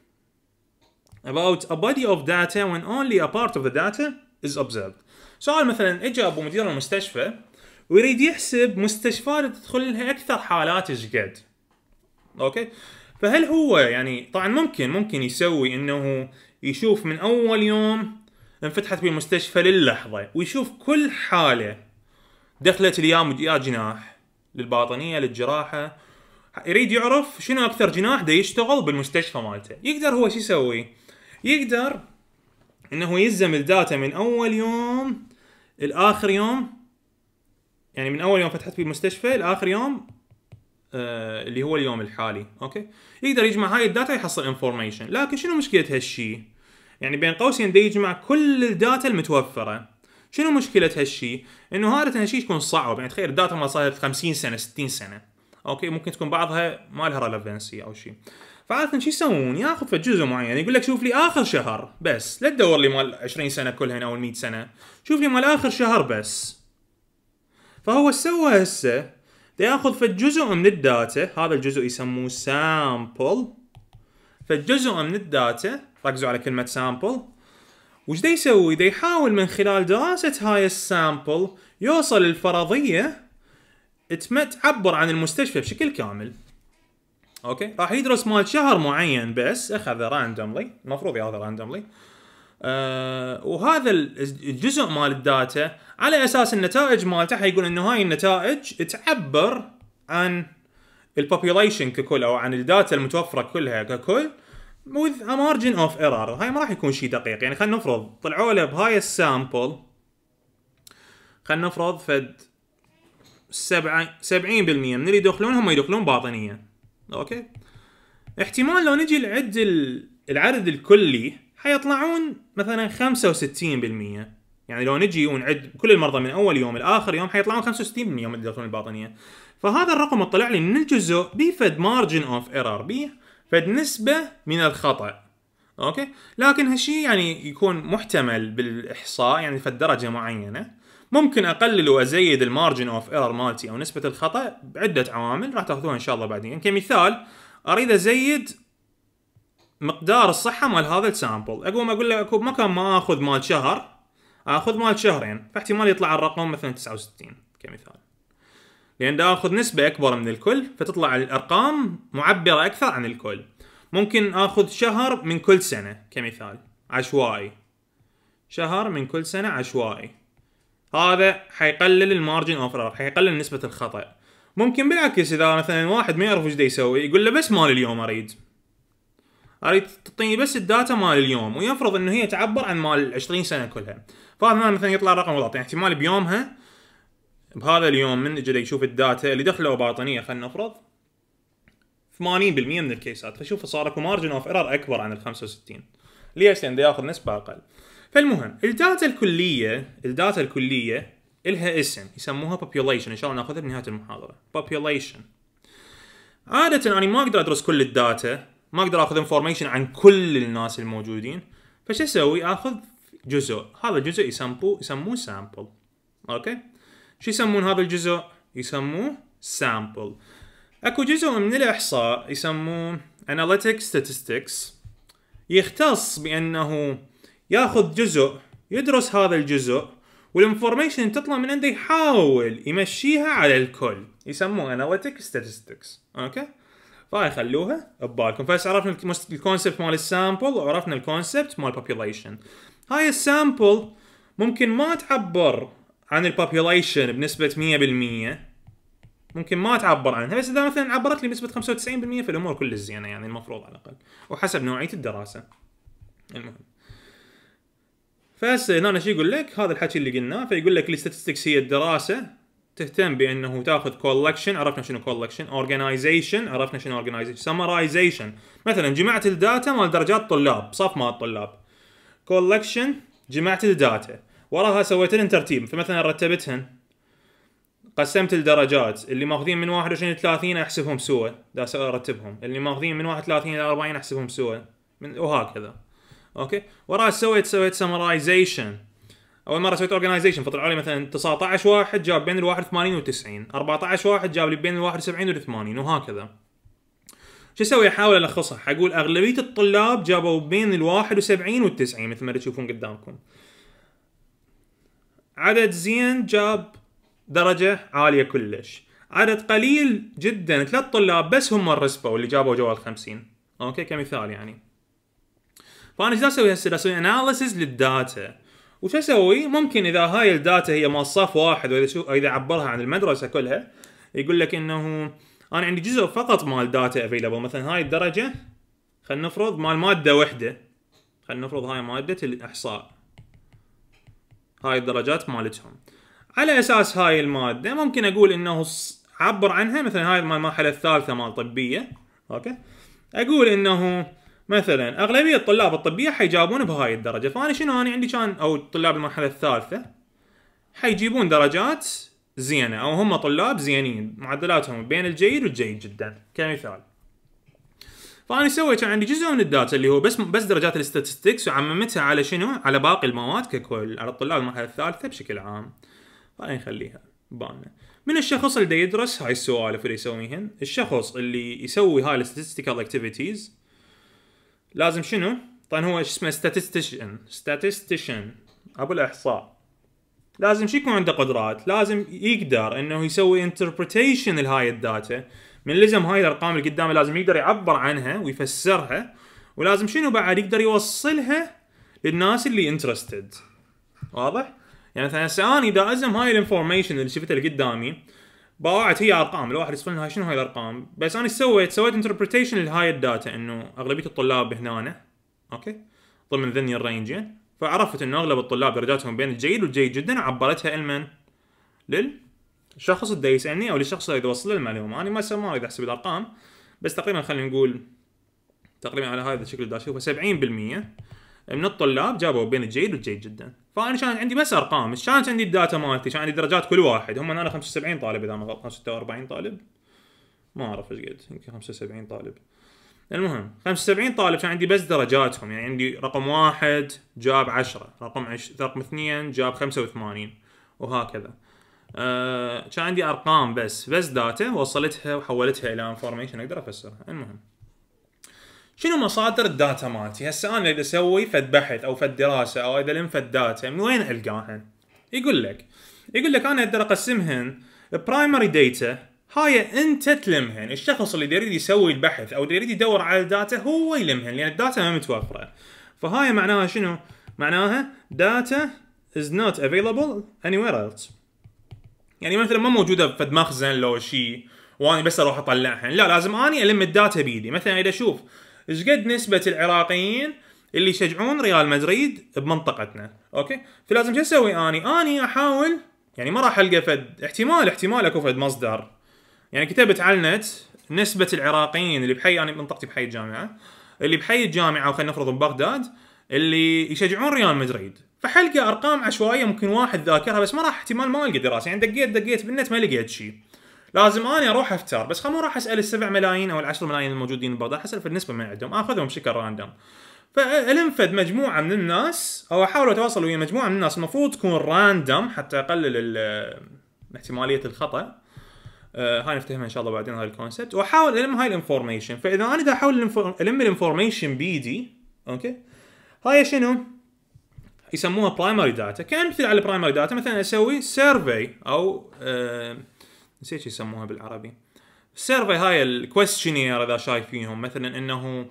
about a body of data when only a part of the data is observed سؤال مثلا اجى ابو مدير المستشفى ويريد يحسب مستشفيات تدخل لها اكثر حالات ايش قد اوكي فهل هو يعني طبعا ممكن ممكن يسوي انه يشوف من اول يوم انفتحت بالمستشفى المستشفى للحظه ويشوف كل حاله دخلت اليام يا جناح للباطنيه للجراحه يريد يعرف شنو اكثر جناح ده يشتغل بالمستشفى مالته يقدر هو شو يسوي يقدر انه يلزم الداتا من اول يوم لاخر يوم يعني من اول يوم فتحت بالمستشفى المستشفى لاخر يوم آه، اللي هو اليوم الحالي اوكي يقدر يجمع هاي الداتا يحصل انفورميشن لكن شنو مشكله هالشيء يعني بين قوسين دي يجمع كل الداتا المتوفره شنو مشكله هالشيء انه هذا هالشيء يكون صعب يعني تخيل الداتا ما صارت 50 سنه 60 سنه اوكي ممكن تكون بعضها ما لها ريليفنسي او شيء فعاده شو يسوون؟ ياخذ جزء معين يقول لك شوف لي اخر شهر بس لا تدور لي مال 20 سنه كلها او 100 سنه شوف لي مال اخر شهر بس فهو سوى هسه ياخذ فد جزء من الداتا هذا الجزء يسموه سامبل فالجزء من الداتا ركزوا على كلمه سامبل وش دي يسوي؟ دي يحاول من خلال دراسة هاي السامبل يوصل الفرضية تعبر عن المستشفى بشكل كامل. اوكي؟ راح يدرس مال شهر معين بس اخذ راندوملي، المفروض ياخذ راندوملي. آه، وهذا الجزء مال الداتا على اساس النتائج مالته حيقول انه هاي النتائج تعبر عن البوبيوليشن ككل او عن الداتا المتوفره كلها ككل with a margin of error هاي ما راح يكون شيء دقيق يعني خلينا نفرض طلعوا له بهاي السامبل خلينا نفرض فد 70 70% من اللي يدخلون هم يدخلون باطنيه اوكي احتمال لو نجي لعد العدد الكلي حيطلعون مثلا 65% يعني لو نجي ونعد كل المرضى من اول يوم لاخر يوم حيطلعون 65% من يدخلون الباطنيه فهذا الرقم طلع لي من الجزء بفد مارجن اوف ايرور بي فد نسبه من الخطا اوكي لكن هالشيء يعني يكون محتمل بالاحصاء يعني فد درجه معينه ممكن اقلل وازيد المارجن اوف ايرور مالتي او نسبه الخطا بعده عوامل راح تاخذوها ان شاء الله بعدين كمثال اريد ازيد مقدار الصحه مال هذا السامبل اقوم اقول له اكو مكان ما اخذ مال شهر اخذ مال شهرين فاحتمال يطلع الرقم مثلا 69 كمثال لان دا اخذ نسبه اكبر من الكل فتطلع الارقام معبره اكثر عن الكل ممكن اخذ شهر من كل سنه كمثال عشوائي شهر من كل سنه عشوائي هذا حيقلل المارجن اوف ايرور حيقلل نسبه الخطا ممكن بالعكس اذا مثلا واحد ما يعرف ايش يسوي يقول له بس مال اليوم اريد اريد تعطيني بس الداتا مال اليوم ويفرض انه هي تعبر عن مال 20 سنه كلها فهذا مثلا يطلع رقم غلط يعني احتمال بيومها بهذا اليوم من اجى يشوف الداتا اللي دخله باطنيه خلينا نفرض 80% من الكيسات فشوف صار اكو مارجن اوف ايرور اكبر عن ال 65 ليش؟ لان ياخذ نسبه اقل فالمهم الداتا الكليه الداتا الكليه الها اسم يسموها population ان شاء الله ناخذها بنهايه المحاضره population عاده انا ما اقدر ادرس كل الداتا ما اقدر اخذ انفورميشن عن كل الناس الموجودين فش اسوي اخذ جزء هذا الجزء يسموه يسموه سامبل اوكي شو يسمون هذا الجزء يسموه سامبل اكو جزء من الاحصاء يسموه اناليتيك ستاتستكس يختص بانه ياخذ جزء يدرس هذا الجزء والانفورميشن تطلع من عنده يحاول يمشيها على الكل يسموه اناليتيك ستاتستكس اوكي فهاي خلوها ببالكم فهسه عرفنا الكونسبت مال السامبل وعرفنا الكونسبت مال population هاي السامبل ممكن ما تعبر عن البوبيوليشن بنسبة 100% ممكن ما تعبر عنها بس اذا مثلا عبرت لي بنسبة 95% فالامور كل زينة يعني المفروض على الاقل وحسب نوعية الدراسة المهم فهسه هنا شو يقول لك؟ هذا الحكي اللي قلناه فيقول لك الستاتستكس هي الدراسة تهتم بانه تاخذ كولكشن عرفنا شنو كولكشن اورجنايزيشن عرفنا شنو اورجنايزيشن سمرايزيشن مثلا جمعت الداتا مال درجات طلاب صف مال الطلاب كولكشن جمعت الداتا وراها سويت لهم ترتيب فمثلا رتبتهن قسمت الدرجات اللي ماخذين من 21 ل 30 احسبهم سوا دا ارتبهم اللي ماخذين من 31 ل 40 احسبهم سوا من وهكذا اوكي وراها سويت سويت سمرايزيشن اول مره سويت اورجنايزيشن فطلعوا لي مثلا 19 واحد جاب بين ال 81 و 90 14 واحد جاب لي بين ال 71 وال 80 وهكذا شو اسوي احاول الخصها حقول اغلبيه الطلاب جابوا بين ال 71 وال 90 مثل ما تشوفون قدامكم عدد زين جاب درجه عاليه كلش عدد قليل جدا ثلاث طلاب بس هم الرسبوا اللي جابوا جوال 50 اوكي كمثال يعني فانا ايش اسوي هسه اسوي اناليسيز للداتا وش اسوي؟ ممكن اذا هاي الداتا هي مال صف واحد واذا شو اذا عبرها عن المدرسه كلها يقول لك انه انا عندي جزء فقط مال داتا افيلبل مثلا هاي الدرجه خلينا نفرض مال ماده واحده خلينا نفرض هاي ماده الاحصاء هاي الدرجات مالتهم على اساس هاي الماده ممكن اقول انه عبر عنها مثلا هاي المرحله الثالثه مال طبيه اوكي اقول انه مثلا اغلبيه الطلاب الطبيه حيجابون بهاي الدرجه فانا شنو انا عندي كان او طلاب المرحله الثالثه حيجيبون درجات زينه او هم طلاب زينين معدلاتهم بين الجيد والجيد جدا كمثال فانا سويت عندي جزء من الداتا اللي هو بس بس درجات الاستاتستكس وعممتها على شنو؟ على باقي المواد ككل على الطلاب المرحله الثالثه بشكل عام. فانا نخليها بالنا. من الشخص اللي يدرس هاي السوالف اللي يسويهن، الشخص اللي يسوي هاي الاستاتستيكال اكتيفيتيز لازم شنو؟ طبعا هو شو اسمه ستاتستيشن ستاتستيشن ابو الاحصاء لازم شو يكون عنده قدرات؟ لازم يقدر انه يسوي انتربريتيشن لهاي الداتا من لزم هاي الارقام اللي قدامه لازم يقدر يعبر عنها ويفسرها ولازم شنو بعد يقدر يوصلها للناس اللي انترستد واضح؟ يعني مثلا هسه انا اذا ازم هاي الانفورميشن اللي شفتها اللي قدامي باوعت هي ارقام الواحد يسالني هاي شنو هاي الارقام بس انا سويت سويت انتربريتيشن لهاي الداتا انه اغلبيه الطلاب هنا اوكي ضمن ذني الرينجين يعني. فعرفت انه اغلب الطلاب درجاتهم بين الجيد والجيد جدا عبرتها لمن؟ للشخص اللي يسالني او للشخص اللي يوصل المعلومه انا ما ما اريد احسب الارقام بس تقريبا خلينا نقول تقريبا على هذا الشكل اللي اشوفه 70% من الطلاب جابوا بين الجيد والجيد جدا فانا كان عندي بس ارقام مش كانت عندي الداتا مالتي كان عندي درجات كل واحد هم انا 75 طالب اذا ما غلطان 46 طالب ما اعرف ايش قد يمكن 75 طالب المهم 75 طالب كان عندي بس درجاتهم يعني عندي رقم واحد جاب 10 رقم عش... رقم اثنين جاب 85 وهكذا آه، كان عندي ارقام بس بس داتا وصلتها وحولتها الى انفورميشن اقدر افسرها المهم شنو مصادر الداتا مالتي؟ هسه انا اذا اسوي فد بحث او فد دراسه او اذا الم فد داتا من وين القاهن؟ يقول لك يقول لك انا اقدر اقسمهن برايمري داتا هاي انت تلمهن الشخص اللي يريد يسوي البحث او يريد يدور على الداتا هو يلمهن لان الداتا ما متوفره فهاي معناها شنو؟ معناها داتا نوت افيلبل اني وير else يعني مثلا ما موجوده في مخزن لو شيء وانا بس اروح اطلعها لا لازم اني الم الداتا بيدي مثلا اذا اشوف ايش قد نسبه العراقيين اللي يشجعون ريال مدريد بمنطقتنا اوكي فلازم شو اسوي اني اني احاول يعني ما راح القى فد احتمال احتمال اكو فد مصدر يعني كتبت على النت نسبه العراقيين اللي بحي انا منطقتي بحي الجامعه اللي بحي الجامعه وخلينا نفرض ببغداد اللي يشجعون ريال مدريد فحلقه ارقام عشوائيه ممكن واحد ذاكرها بس ما راح احتمال ما القى دراسه يعني دقيت دقيت بالنت ما لقيت شيء لازم انا اروح افتر بس خل راح اسال السبع ملايين او العشر ملايين الموجودين ببغداد حسب النسبه من عندهم اخذهم بشكل راندوم فالم فد مجموعه من الناس او احاول اتواصل ويا مجموعه من الناس المفروض تكون راندوم حتى اقلل احتماليه الخطا آه هاي نفتهمها ان شاء الله بعدين هاي الكونسبت واحاول الم هاي الانفورميشن فاذا انا دا احاول الم الانفورميشن بيدي اوكي هاي شنو؟ يسموها برايمري داتا مثل على البرايمري داتا مثلا اسوي سيرفي او آه نسيت يسموها بالعربي السيرفي هاي الكويستشنير اذا شايفينهم مثلا انه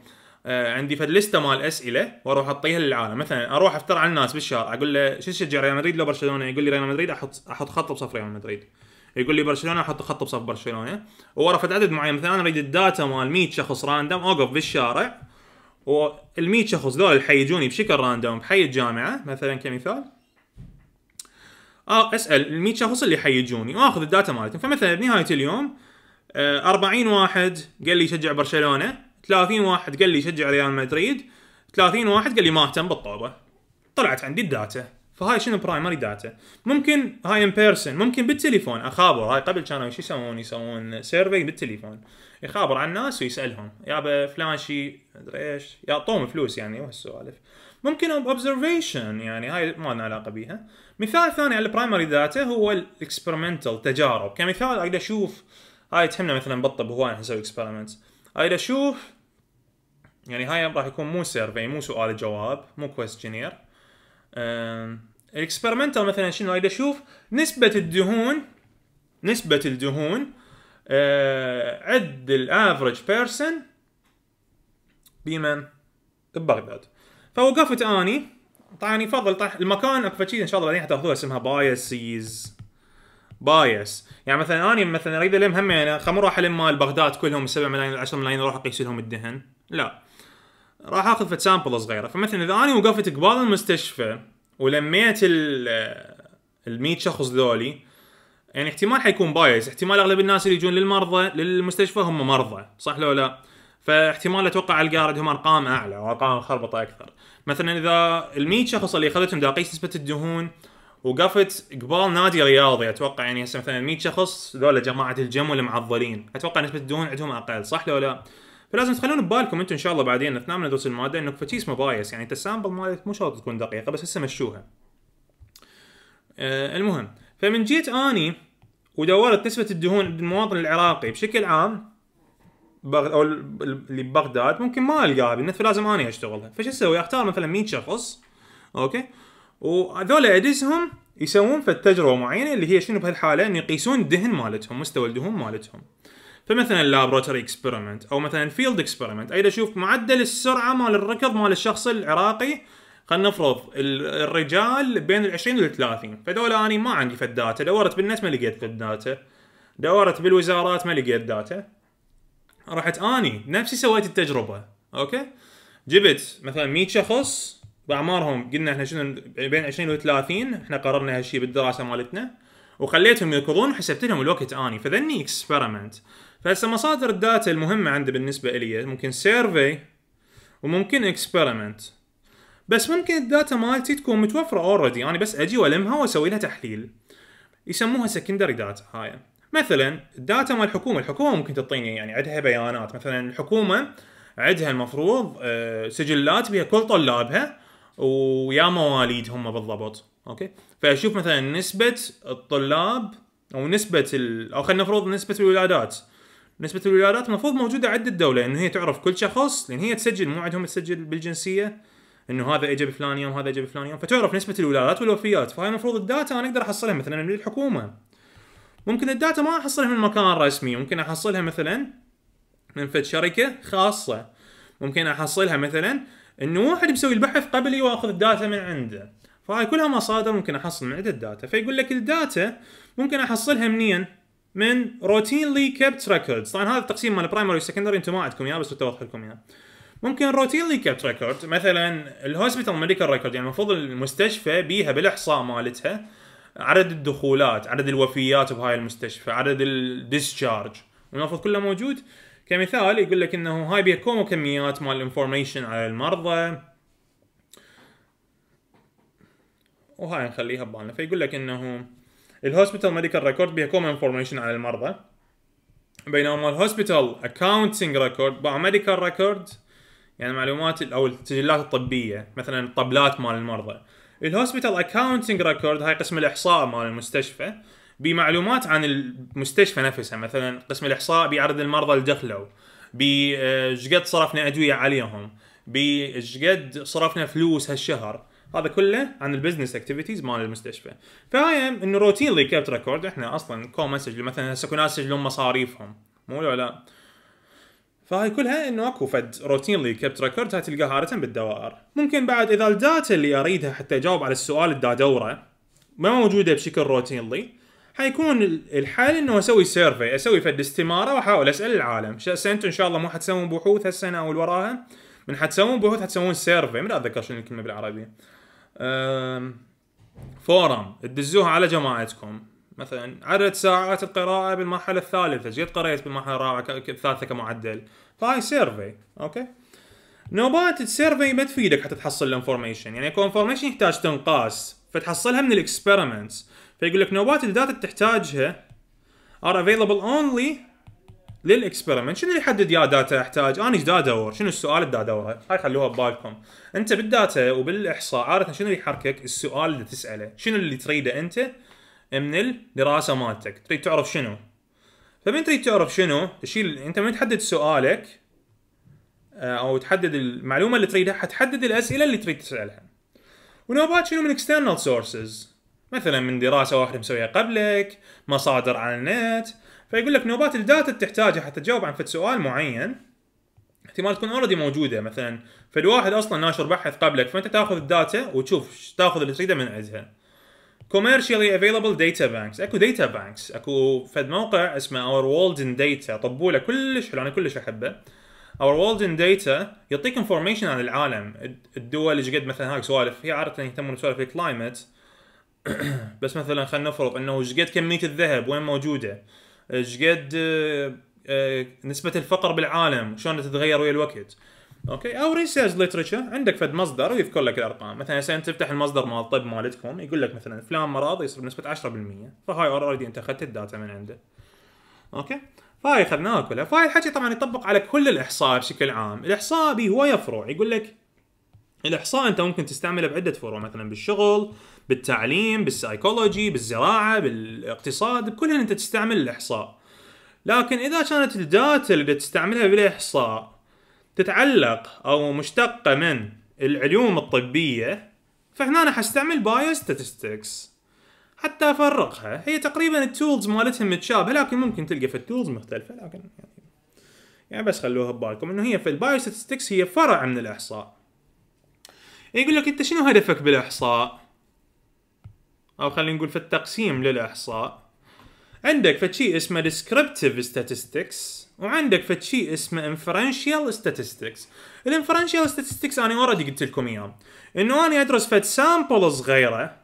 آه، عندي فد لسته مال اسئله واروح اعطيها للعالم مثلا اروح افتر على الناس بالشارع اقول له شو تشجع ريال مدريد لو برشلونه يقول لي ريال مدريد احط احط خط بصف ريال مدريد يقول لي برشلونه احط خط بصف برشلونه ورا فد عدد معين مثلا انا اريد الداتا مال 100 شخص راندم اوقف بالشارع وال 100 شخص ذول حيجوني بشكل راندوم بحي الجامعه مثلا كمثال آه، اسال ال 100 شخص اللي حيجوني واخذ آه، الداتا مالتهم فمثلا بنهايه اليوم 40 آه، واحد قال لي يشجع برشلونه 30 واحد قال لي يشجع ريال مدريد 30 واحد قال لي ما اهتم بالطوبه طلعت عندي الداتا فهاي شنو برايمري داتا ممكن هاي ان بيرسون ممكن بالتليفون اخابر هاي قبل كانوا شو يسوون يسوون سيرفي بالتليفون يخابر على الناس ويسالهم يابا فلان شي ادري ايش يعطوهم فلوس يعني وهالسوالف ممكن اوبزرفيشن يعني هاي ما لنا علاقه بيها مثال ثاني على البرايمري داتا هو الاكسبيرمنتال تجارب كمثال اقدر اشوف هاي تهمنا مثلا بالطب هواي نسوي اكسبيرمنت اقدر اشوف يعني هاي راح يكون مو سيرفي مو سؤال جواب مو كويستشنير الاكسبيرمنتال مثلا شنو اقدر اشوف نسبه الدهون نسبه الدهون أه عد الافرج بيرسون بمن ببغداد فوقفت اني طبعا يفضل طيب المكان اكو شيء ان شاء الله بعدين حتاخذوها اسمها بايسيز بايس يعني مثلا انا مثلا اريد الم هم يعني خم اروح الم مال بغداد كلهم 7 ملايين 10 ملايين اروح اقيس لهم الدهن لا راح اخذ فت سامبل صغيره فمثلا اذا انا وقفت قبال المستشفى ولميت ال 100 شخص ذولي يعني احتمال حيكون بايس احتمال اغلب الناس اللي يجون للمرضى للمستشفى هم مرضى صح لو لا فاحتمال اتوقع القارد هم ارقام اعلى وارقام خربطه اكثر مثلا اذا ال 100 شخص اللي اخذتهم اذا نسبه الدهون وقفت قبال نادي رياضي اتوقع يعني هسه مثلا 100 شخص ذولا جماعه الجيم والمعضلين اتوقع نسبه الدهون عندهم اقل صح لو لا؟ فلازم تخلون ببالكم انتم ان شاء الله بعدين اثناء ما ندرس الماده انه فتيس مبايس بايس يعني انت السامبل مالك مو شرط تكون دقيقه بس هسه مشوها. أه المهم فمن جيت اني ودورت نسبه الدهون بالمواطن العراقي بشكل عام بغ... او اللي ببغداد ممكن ما القاها بالنت فلازم انا اشتغلها فشو اسوي؟ اختار مثلا 100 شخص اوكي وهذول ادزهم يسوون في التجربه معينه اللي هي شنو بهالحاله انه يقيسون الدهن مالتهم مستوى الدهون مالتهم فمثلا لابراتوري اكسبيرمنت او مثلا فيلد اكسبيرمنت اريد اشوف معدل السرعه مال الركض مال الشخص العراقي خلينا نفرض الرجال بين ال 20 وال 30 فذول انا ما عندي في الداتا دورت بالناس ما لقيت في الداتا دورت بالوزارات ما لقيت داتا رحت اني نفسي سويت التجربه اوكي جبت مثلا 100 شخص باعمارهم قلنا احنا شنو بين 20 و 30 احنا قررنا هالشيء بالدراسه مالتنا وخليتهم يركضون وحسبت لهم الوقت اني فذني اكسبيرمنت فهسه مصادر الداتا المهمه عندي بالنسبه الي ممكن سيرفي وممكن اكسبيرمنت بس ممكن الداتا مالتي تكون متوفره اوريدي انا بس اجي والمها واسوي لها تحليل يسموها سكندري داتا هاي مثلا الداتا مال الحكومه الحكومه ممكن تعطيني يعني عندها بيانات مثلا الحكومه عندها المفروض آه، سجلات بها كل طلابها ويا مواليد هم بالضبط اوكي فاشوف مثلا نسبه الطلاب او نسبه ال... او خلينا نفرض نسبه الولادات نسبة الولادات المفروض موجودة عند الدولة انه هي تعرف كل شخص لان هي تسجل مو عندهم تسجل بالجنسية انه هذا اجى بفلان يوم هذا اجى بفلان يوم فتعرف نسبة الولادات والوفيات فهي المفروض الداتا انا اقدر احصلها مثلا من الحكومة ممكن الداتا ما احصلها من مكان رسمي ممكن احصلها مثلا من فد شركه خاصه ممكن احصلها مثلا انه واحد مسوي البحث قبلي واخذ الداتا من عنده فهاي كلها مصادر ممكن احصل من عده داتا فيقول لك الداتا ممكن احصلها منين من روتينلي كابت ريكوردز طبعا هذا التقسيم مال برايمري والسكندري انتم ما عندكم اياه بس بتوضح لكم اياه ممكن روتينلي كابت ريكورد مثلا الهوسبيتال ميديكال ريكورد يعني المفروض المستشفى بيها بالاحصاء مالتها عدد الدخولات عدد الوفيات بهاي المستشفى عدد الديسشارج المفروض كله موجود كمثال يقول لك انه هاي بيها كومو كميات مال انفورميشن على المرضى وهاي نخليها ببالنا فيقول لك انه الهوسبيتال ميديكال ريكورد بيها كومو انفورميشن على المرضى بينما الهوسبيتال اكونتنج ريكورد بقى ميديكال ريكورد يعني معلومات او التسجيلات الطبيه مثلا الطبلات مال المرضى الهوسبيتال اكاونتنج ريكورد هاي قسم الاحصاء مال المستشفى بمعلومات عن المستشفى نفسها مثلا قسم الاحصاء بعدد المرضى اللي دخلوا بشقد صرفنا ادويه عليهم بشقد صرفنا فلوس هالشهر هذا كله عن البزنس اكتيفيتيز مال المستشفى فهاي انه روتينلي كابت ريكورد احنا اصلا كوم مسج مثلا هسه كنا يسجلون مصاريفهم مو لا لا فهاي كلها انه اكو فد روتينلي كبت ريكورد هاي تلقاها عاده بالدوائر ممكن بعد اذا الداتا اللي اريدها حتى اجاوب على السؤال اللي ادوره ما موجوده بشكل روتينلي حيكون الحل انه اسوي سيرفي اسوي فد استماره واحاول اسال العالم انتم ان شاء الله ما حتسوون بحوث هالسنه او اللي وراها من حتسوون بحوث حتسوون سيرفي ما اتذكر شنو الكلمه بالعربي فورم تدزوها على جماعتكم مثلا عدد ساعات القراءه بالمرحله الثالثه جيت قريت بالمرحله الرابعه الثالثه كمعدل فهاي سيرفي اوكي نوبات السيرفي ما تفيدك حتى تحصل الانفورميشن يعني اكو انفورميشن يحتاج تنقاس فتحصلها من الاكسبيرمنتس فيقول لك نوبات الداتا تحتاجها ار افيلبل اونلي للاكسبيرمنت شنو اللي يحدد يا داتا احتاج انا ايش دا ادور شنو السؤال اللي دا ادوره هاي خلوها ببالكم انت بالداتا وبالاحصاء عاده شنو اللي يحركك السؤال اللي تساله شنو اللي تريده انت من الدراسه مالتك تريد تعرف شنو فمن تريد تعرف شنو تشيل انت من تحدد سؤالك آه، او تحدد المعلومه اللي تريدها حتحدد الاسئله اللي تريد تسالها ونوبات شنو من اكسترنال سورسز مثلا من دراسه واحد مسويها قبلك مصادر على النت فيقول لك نوبات الداتا اللي تحتاجها حتى تجاوب عن فد سؤال معين احتمال تكون اوريدي موجوده مثلا فد واحد اصلا ناشر بحث قبلك فانت تاخذ الداتا وتشوف تاخذ اللي تريده من عندها كوميرشالي افيلبل داتا بانكس اكو داتا بانكس اكو فد موقع اسمه اور in داتا طبوله كلش حلو انا كلش احبه اور in داتا يعطيك انفورميشن عن العالم الدول ايش قد مثلا هاك سوالف هي عاده يهتمون بسوالف الكلايمت بس مثلا خلينا نفرض انه ايش قد كميه الذهب وين موجوده ايش قد آه، آه، نسبه الفقر بالعالم شلون تتغير ويا الوقت اوكي او ريسيرش ليترشر عندك فد مصدر ويذكر لك الارقام مثلا انت تفتح المصدر مال الطب مالتكم يقول لك مثلا فلان مرض يصير بنسبه 10% فهاي اوريدي انت اخذت الداتا من عنده اوكي فهاي اخذناها كلها فهاي الحكي طبعا يطبق على كل الاحصاء بشكل عام الاحصاء به هوايه فروع يقول لك الاحصاء انت ممكن تستعمله بعده فروع مثلا بالشغل بالتعليم بالسايكولوجي بالزراعه بالاقتصاد كلها انت تستعمل الاحصاء لكن اذا كانت الداتا اللي تستعملها بالاحصاء تتعلق او مشتقه من العلوم الطبيه فهنا انا حستعمل بايو ستاتستكس حتى افرقها هي تقريبا التولز مالتهم متشابهه لكن ممكن تلقى في التولز مختلفه لكن يعني يعني بس خلوها ببالكم انه هي في البايو ستاتستكس هي فرع من الاحصاء يقول لك انت شنو هدفك بالاحصاء او خلينا نقول في التقسيم للاحصاء عندك فشي اسمه descriptive statistics وعندك فد شيء اسمه انفرنشال statistics الانفرنشال statistics انا اوريدي قلت لكم اياه انه انا ادرس فد سامبل صغيره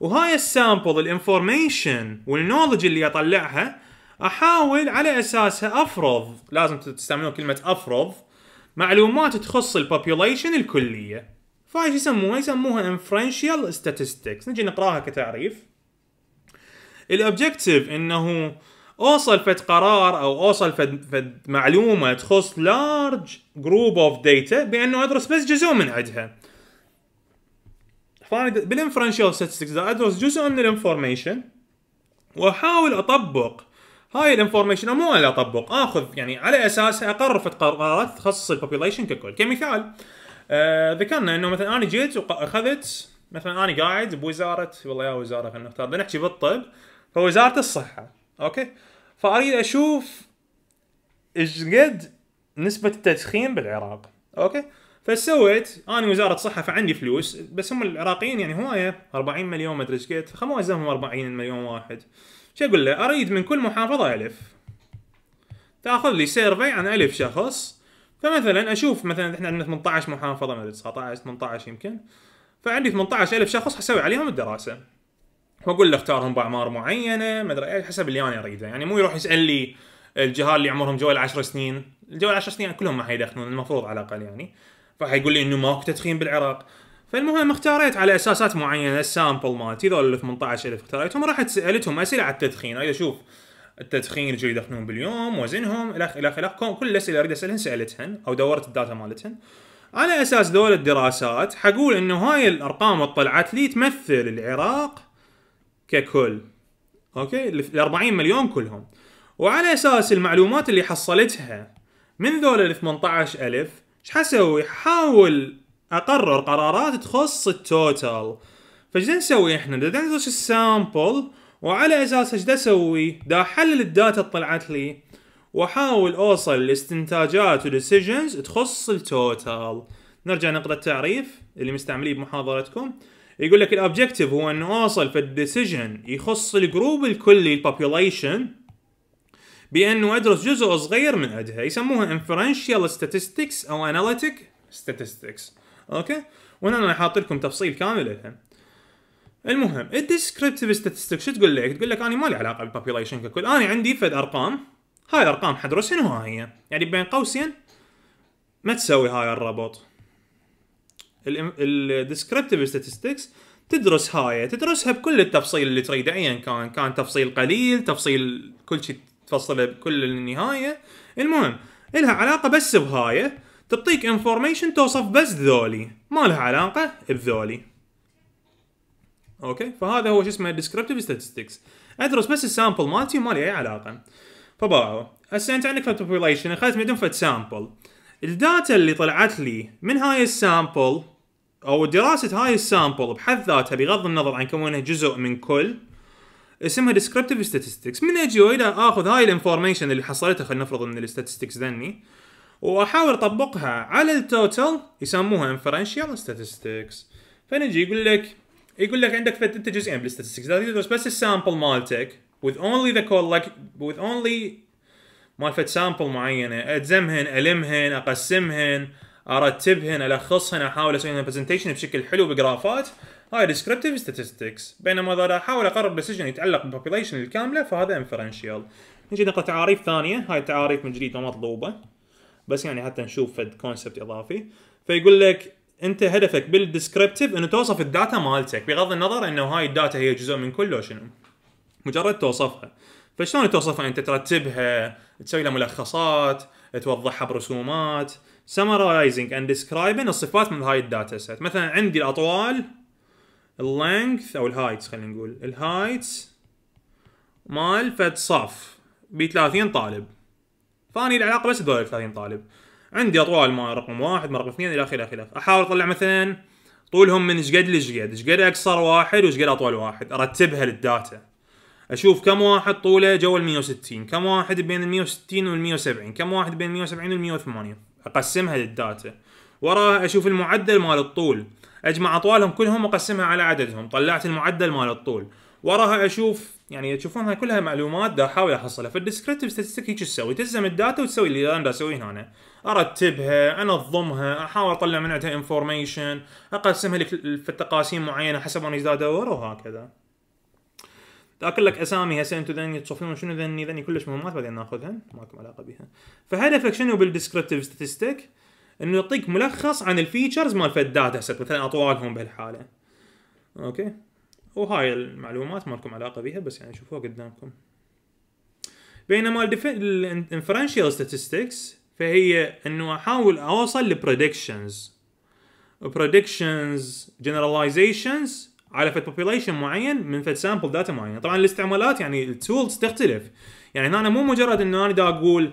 وهاي السامبل الانفورميشن والنولج اللي اطلعها احاول على اساسها افرض لازم تستعملون كلمه افرض معلومات تخص البوبوليشن الكليه فهاي شو يسموها يسموها انفرنشال statistics نجي نقراها كتعريف الاوبجيكتيف انه اوصل فد قرار او اوصل فد, فد معلومه تخص لارج جروب اوف ديتا بانه ادرس بس جزء من عندها فانا بالانفرنشال ستاتستكس ادرس جزء من الانفورميشن واحاول اطبق هاي الانفورميشن او مو انا اطبق اخذ يعني على اساسها اقرر فد قرارات تخصص البوبيليشن ككل كمثال آه، ذكرنا انه مثلا انا جيت واخذت مثلا انا قاعد بوزاره والله يا وزاره خلينا نختار بنحكي بالطب فوزاره الصحه اوكي فاريد اشوف ايش قد نسبه التدخين بالعراق اوكي فسويت انا وزاره صحه فعندي فلوس بس هم العراقيين يعني هوايه 40 مليون ما ادري ايش قد فخلوا اوزعهم 40 مليون واحد شو اقول له اريد من كل محافظه الف تاخذ لي سيرفي عن الف شخص فمثلا اشوف مثلا احنا عندنا 18 محافظه ما ادري 19 18 يمكن فعندي 18 الف شخص حسوي عليهم الدراسه واقول له اختارهم باعمار معينه ما ادري حسب اللي انا اريده يعني مو يروح يسال لي الجهال اللي عمرهم جوال 10 سنين الجوال 10 سنين كلهم ما حيدخنون المفروض على الاقل يعني فحيقول لي انه ماكو تدخين بالعراق فالمهم اختاريت على اساسات معينه السامبل مالتي ذول ال 18000 اختاريتهم رحت سالتهم اسئله على التدخين اريد اشوف التدخين اللي يدخنون باليوم وزنهم الى الى كل الاسئله اريد اسالهم سالتهن او دورت الداتا مالتهن على اساس دول الدراسات حقول انه هاي الارقام اللي طلعت لي تمثل العراق ككل اوكي ال 40 مليون كلهم وعلى اساس المعلومات اللي حصلتها من ذول ال 18000 ايش حسوي؟ حاول اقرر قرارات تخص التوتال فايش نسوي احنا؟ دا ندرس السامبل وعلى اساس ايش اسوي؟ دا احلل الداتا طلعت لي واحاول اوصل لاستنتاجات وديسيجنز تخص التوتال نرجع نقرا التعريف اللي مستعمليه بمحاضرتكم يقول لك الاوبجيكتيف هو انه اوصل في الديسيجن يخص الجروب الكلي البوبيوليشن بانه ادرس جزء صغير من ادها يسموها انفرنشال statistics او اناليتيك statistics اوكي وهنا انا حاط لكم تفصيل كامل لها المهم الديسكريبتيف ستاتستكس شو تقول لك؟ تقول لك انا ما لي علاقه بالبوبيوليشن ككل، انا عندي فد ارقام هاي الارقام حدرسها هي يعني بين قوسين ما تسوي هاي الربط الديسكربتيف ستاتستكس تدرس هاي تدرسها بكل التفصيل اللي تريده ايا كان كان تفصيل قليل تفصيل كل شيء تفصله بكل النهايه المهم الها علاقه بس بهاي تعطيك انفورميشن توصف بس ذولي ما لها علاقه بذولي اوكي فهذا هو شو اسمه الديسكربتيف ستاتستكس ادرس بس السامبل مالتي وما لي اي علاقه فباعوا هسه انت عندك فت بوبيليشن اخذت منهم فت سامبل الداتا اللي طلعت لي من هاي السامبل او دراسه هاي السامبل بحد ذاتها بغض النظر عن كونها جزء من كل اسمها ديسكربتيف ستاتستكس من اجي واذا اخذ هاي الانفورميشن اللي حصلتها خلينا نفرض من الستاتستكس ذني واحاول اطبقها على التوتال يسموها انفرنشال ستاتستكس فنجي يقول لك يقول لك عندك فت انت جزئين بالستاتستكس لا تدرس بس السامبل مالتك with only the collect with only مالفت سامبل معينه اتزمهن المهن اقسمهن ارتبهن الخصهن احاول اسوي لهم برزنتيشن بشكل حلو بجرافات هاي ديسكربتيف ستاتستكس بينما اذا احاول اقرب ديسيجن يتعلق بالبوبيليشن الكامله فهذا انفرنشال نجي نقرا تعاريف ثانيه هاي التعاريف من جديد مطلوبه بس يعني حتى نشوف فد كونسبت اضافي فيقول لك انت هدفك بالديسكربتيف انه توصف الداتا مالتك بغض النظر انه هاي الداتا هي جزء من كله شنو مجرد توصفها فشلون توصفها انت ترتبها تسوي لها ملخصات توضحها برسومات summarizing and describing الصفات من هاي الداتا سيت مثلا عندي الاطوال اللينث او الهايتس خلينا نقول الهايتس مال فد صف ب 30 طالب فاني العلاقه بس بهذول 30 طالب عندي اطوال مال رقم واحد مال رقم اثنين الى اخره الى اخره احاول اطلع مثلا طولهم من شقد لشقد شقد اقصر واحد وشقد اطول واحد ارتبها للداتا اشوف كم واحد طوله جوا ال 160 كم واحد بين ال 160 وال 170 كم واحد بين ال 170 وال 180 اقسمها للداتا وراها اشوف المعدل مال الطول اجمع اطوالهم كلهم واقسمها على عددهم طلعت المعدل مال الطول وراها اشوف يعني تشوفون هاي كلها معلومات دا احاول احصلها فالديسكريبتيف ستاتستيك هيك تسوي تلزم الداتا وتسوي اللي انا اسويه هنا ارتبها انظمها احاول اطلع من عندها انفورميشن اقسمها لك تقاسيم معينه حسب انا ايش ادور وهكذا تاكل لك اسامي هسه انتم ذني تصفون شنو ذني ذني كلش مهمات بعدين ناخذهن ما لكم علاقه بها فهدفك شنو بالديسكربتيف ستاتستيك انه يعطيك ملخص عن الفيتشرز مال فد داتا سيت مثلا اطوالهم بهالحاله اوكي وهاي المعلومات ما لكم علاقه بها بس يعني شوفوها قدامكم بينما الانفرنشال statistics فهي انه احاول اوصل لبريدكشنز بريدكشنز جنراليزيشنز على فد بوبيليشن معين من فد سامبل داتا معين طبعا الاستعمالات يعني التولز تختلف يعني هنا مو مجرد انه انا دا اقول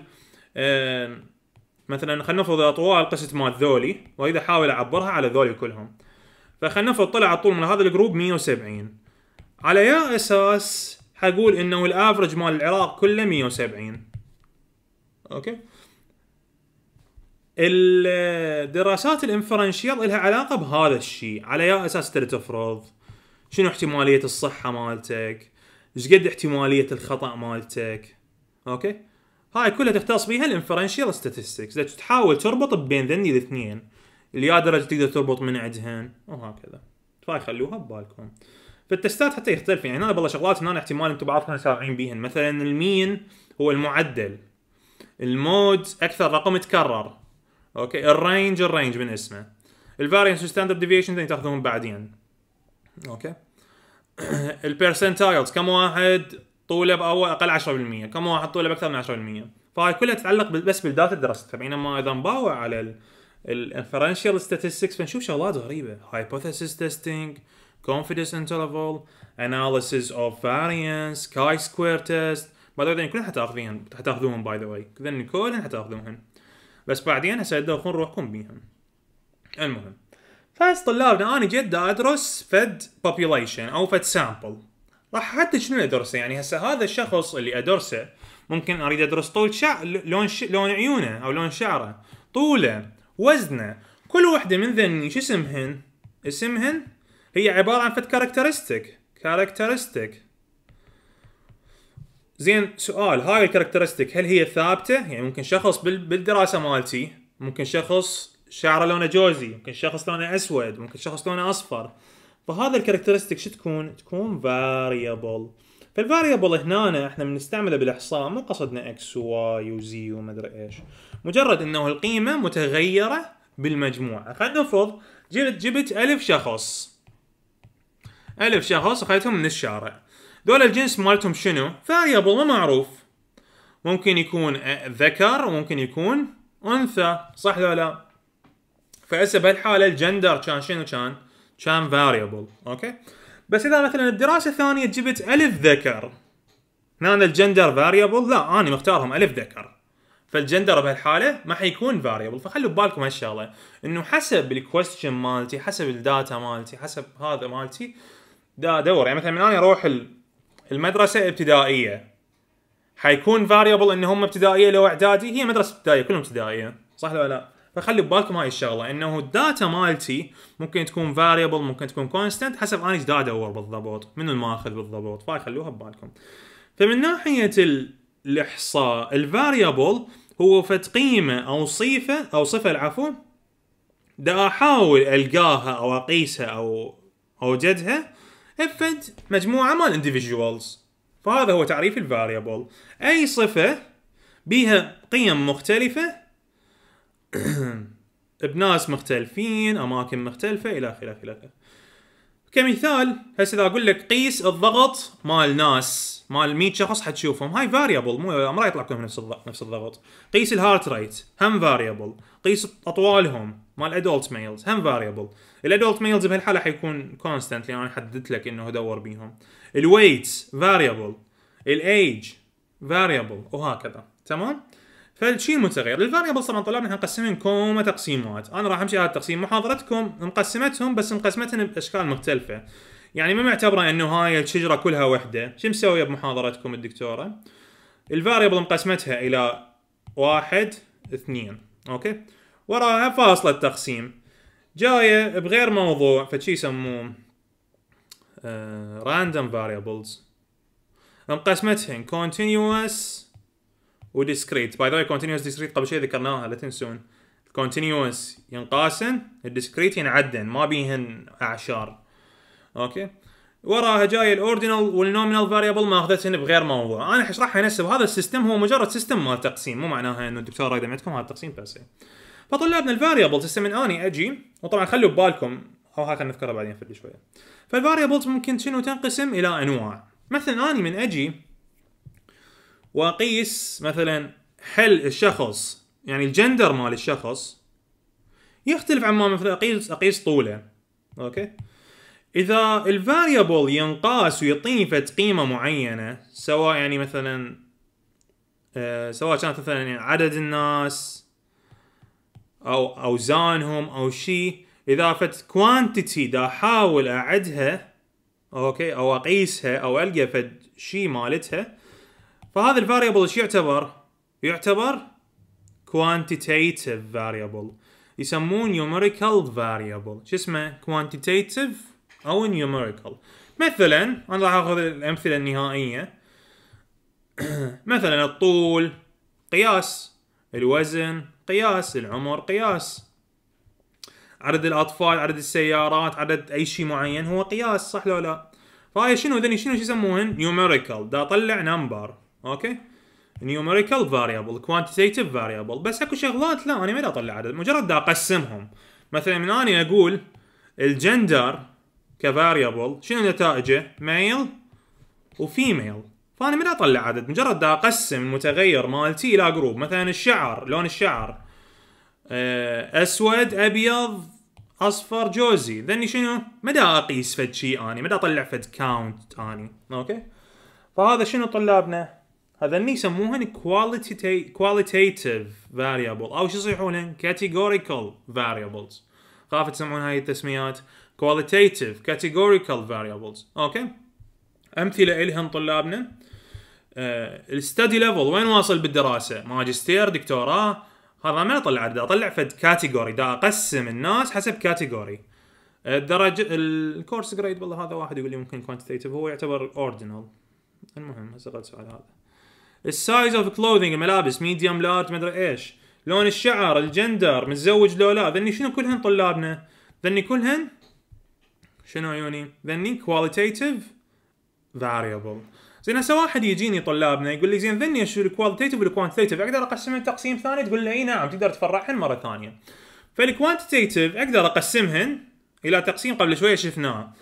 مثلا خلينا نفرض اطوال قصه مال ذولي واريد احاول اعبرها على ذولي كلهم فخلينا نفرض طلع الطول من هذا الجروب 170 على يا اساس حقول انه الافرج مال العراق كله 170 اوكي الدراسات الانفرنشيال لها علاقه بهذا الشيء على يا اساس تري تفرض شنو احتماليه الصحه مالتك ايش قد احتماليه الخطا مالتك اوكي هاي كلها تختص بها الانفرنشال ستاتستكس تحاول تربط بين ذني الاثنين اللي يا درجه تقدر تربط من عندهن وهكذا فهاي خلوها ببالكم فالتستات حتى يختلف يعني هنا بالله شغلات هنا احتمال انتم بعضكم ساعين بيهن مثلا المين هو المعدل المود اكثر رقم تكرر اوكي الرينج الرينج من اسمه الفارينس والستاندرد ديفيشن تاخذون بعدين اوكي البيرسنتايلز كم واحد طوله باول اقل 10% كم واحد طوله باكثر من 10% فهاي كلها تتعلق بس بالداتا اللي درستها طيب، بينما اذا نباوع على الانفرنشال ستاتستكس فنشوف شغلات غريبه هايبوثيسيس تيستينج confidence interval analysis of variance chi square test by the كلهم حتاخذين حتاخذوهم باي ذا واي كلهم حتاخذوهم بس بعدين هسه تدخلون روحكم بيهم المهم فاس طلابنا انا جد ادرس فد بوبيوليشن او فد سامبل راح حتى شنو ادرسه يعني هسه هذا الشخص اللي ادرسه ممكن اريد ادرس طول شعر لون ش... لون عيونه او لون شعره طوله وزنه كل وحده من ذني شو اسمهن اسمهن هي عباره عن فد كاركترستيك كاركترستيك زين سؤال هاي الكاركترستيك هل هي ثابته يعني ممكن شخص بالدراسه مالتي ممكن شخص شعره لونه جوزي ممكن شخص لونه اسود ممكن شخص لونه اصفر فهذا الكاركترستيك شو تكون تكون فاريبل فالفاريبل هنا احنا بنستعمله بالاحصاء مو قصدنا اكس وواي وزي وما ادري ايش مجرد انه القيمه متغيره بالمجموعه خلينا نفرض جبت جبت ألف شخص ألف شخص اخذتهم من الشارع دول الجنس مالتهم شنو فاريبل مو معروف ممكن يكون ذكر وممكن يكون انثى صح ولا لا فهسه بهالحاله الجندر كان شنو كان؟ كان فاريبل اوكي بس اذا مثلا الدراسه الثانيه جبت الف ذكر هنا الجندر فاريبل لا انا مختارهم الف ذكر فالجندر بهالحاله ما حيكون فاريبل فخلوا ببالكم هالشغله انه حسب الكويستشن مالتي حسب الداتا مالتي حسب هذا مالتي دا دور يعني مثلا من انا اروح المدرسه ابتدائيه حيكون فاريبل ان هم ابتدائيه لو اعدادي هي مدرسه ابتدائيه كلهم ابتدائيه صح ولا لا؟ فخلي ببالكم هاي الشغله انه الداتا مالتي ممكن تكون فاريبل ممكن تكون كونستنت حسب انا ايش ادور بالضبط منو الماخذ بالضبط فخلوها خلوها ببالكم فمن ناحيه الاحصاء الفاريبل هو فد قيمه او صفه او صفه العفو دا احاول القاها او اقيسها او اوجدها افد مجموعه مال انديفيدوالز فهذا هو تعريف الفاريبل اي صفه بها قيم مختلفه بناس مختلفين اماكن مختلفه الى اخره الى اخره كمثال هسه اذا اقول لك قيس الضغط مال ناس مال 100 شخص حتشوفهم هاي فاريبل مو ما راح يطلع كلهم نفس الضغط نفس الضغط قيس الهارت ريت هم فاريبل قيس اطوالهم مال ادولت ميلز هم فاريبل الادولت ميلز بهالحاله حيكون كونستنت لان انا حددت لك انه ادور بيهم الويت فاريبل الايج فاريبل وهكذا تمام فالشيء المتغير الفاريبل طبعا طلعنا نقسمهم كوما تقسيمات انا راح امشي على التقسيم محاضرتكم مقسمتهم بس مقسمتهم باشكال مختلفه يعني ما معتبره انه هاي الشجره كلها وحده شو مسويه بمحاضرتكم الدكتوره الفاريبل مقسمتها الى واحد اثنين اوكي وراها فاصله التقسيم جايه بغير موضوع فشي يسموه راندوم فاريبلز مقسمتهم كونتينوس وديسكريت باي ذا كونتينوس ديسكريت قبل شوي ذكرناها لا تنسون الكونتينوس ينقاسن الديسكريت ينعدن ما بيهن اعشار اوكي وراها جاي الاوردينال والنومينال فاريبل ماخذتهن بغير موضوع انا حشرحها هسه هذا السيستم هو مجرد سيستم مال تقسيم مو معناها انه الدكتور رايده عندكم هذا التقسيم بس فطلابنا الفاريبلز هسه من اني اجي وطبعا خلوا ببالكم او هاي خلينا نذكرها بعدين في شويه فالفاريبلز ممكن شنو تنقسم الى انواع مثلا اني من اجي واقيس مثلا حل الشخص يعني الجندر مال الشخص يختلف عما مثلا اقيس اقيس طوله اوكي اذا الفاريبل ينقاس ويعطيني فد قيمه معينه سواء يعني مثلا آه، سواء كانت مثلا يعني عدد الناس او اوزانهم او شيء اذا فد كوانتيتي دا احاول اعدها اوكي او اقيسها او القى فد شيء مالتها فهذا الفاريبل ايش يعتبر؟ يعتبر quantitative variable يسمون numerical variable شو اسمه quantitative او numerical مثلا انا راح اخذ الامثله النهائيه مثلا الطول قياس الوزن قياس العمر قياس عدد الاطفال عدد السيارات عدد اي شيء معين هو قياس صح لو لا فهاي شنو ذني شنو يسمون يسموهن نيوميريكال دا اطلع نمبر اوكي نيوميريكال فاريبل كوانتيتيف فاريبل بس اكو شغلات لا انا ما اطلع عدد مجرد دا اقسمهم مثلا من اني اقول الجندر كفاريبل شنو نتائجه ميل وفيميل فانا ما اطلع عدد مجرد دا اقسم المتغير مالتي الى جروب مثلا الشعر لون الشعر آه، اسود ابيض اصفر جوزي ذني شنو مدى اقيس فد شيء اني مدى اطلع فد كاونت اني اوكي فهذا شنو طلابنا هذني يسموهن كواليتي كواليتيتيف فاريبل او شو يصيحونهن كاتيجوريكال فاريبلز خاف تسمعون هاي التسميات كواليتيتيف كاتيجوريكال فاريبلز اوكي امثله الهن طلابنا آه، الستدي ليفل وين واصل بالدراسه ماجستير دكتوراه هذا ما اطلع دا اطلع فد كاتيجوري دا اقسم الناس حسب كاتيجوري الدرجه الكورس جريد والله هذا واحد يقول لي ممكن كوانتيتيف هو يعتبر اوردينال المهم هسه سؤال هذا السايز اوف كلوذينج الملابس ميديوم لارج مدري ايش لون الشعر الجندر متزوج لو لا ذني شنو كلهن طلابنا ذني كلهن شنو عيوني ذني كواليتيتيف فاريبل زين هسه واحد يجيني طلابنا يقول لي زين ذني شو الكواليتيتيف والكوانتيتيف اقدر اقسمهم تقسيم ثاني تقول له اي نعم تقدر تفرعهن مره ثانيه فالكوانتيتيف اقدر اقسمهن الى تقسيم قبل شويه شفناه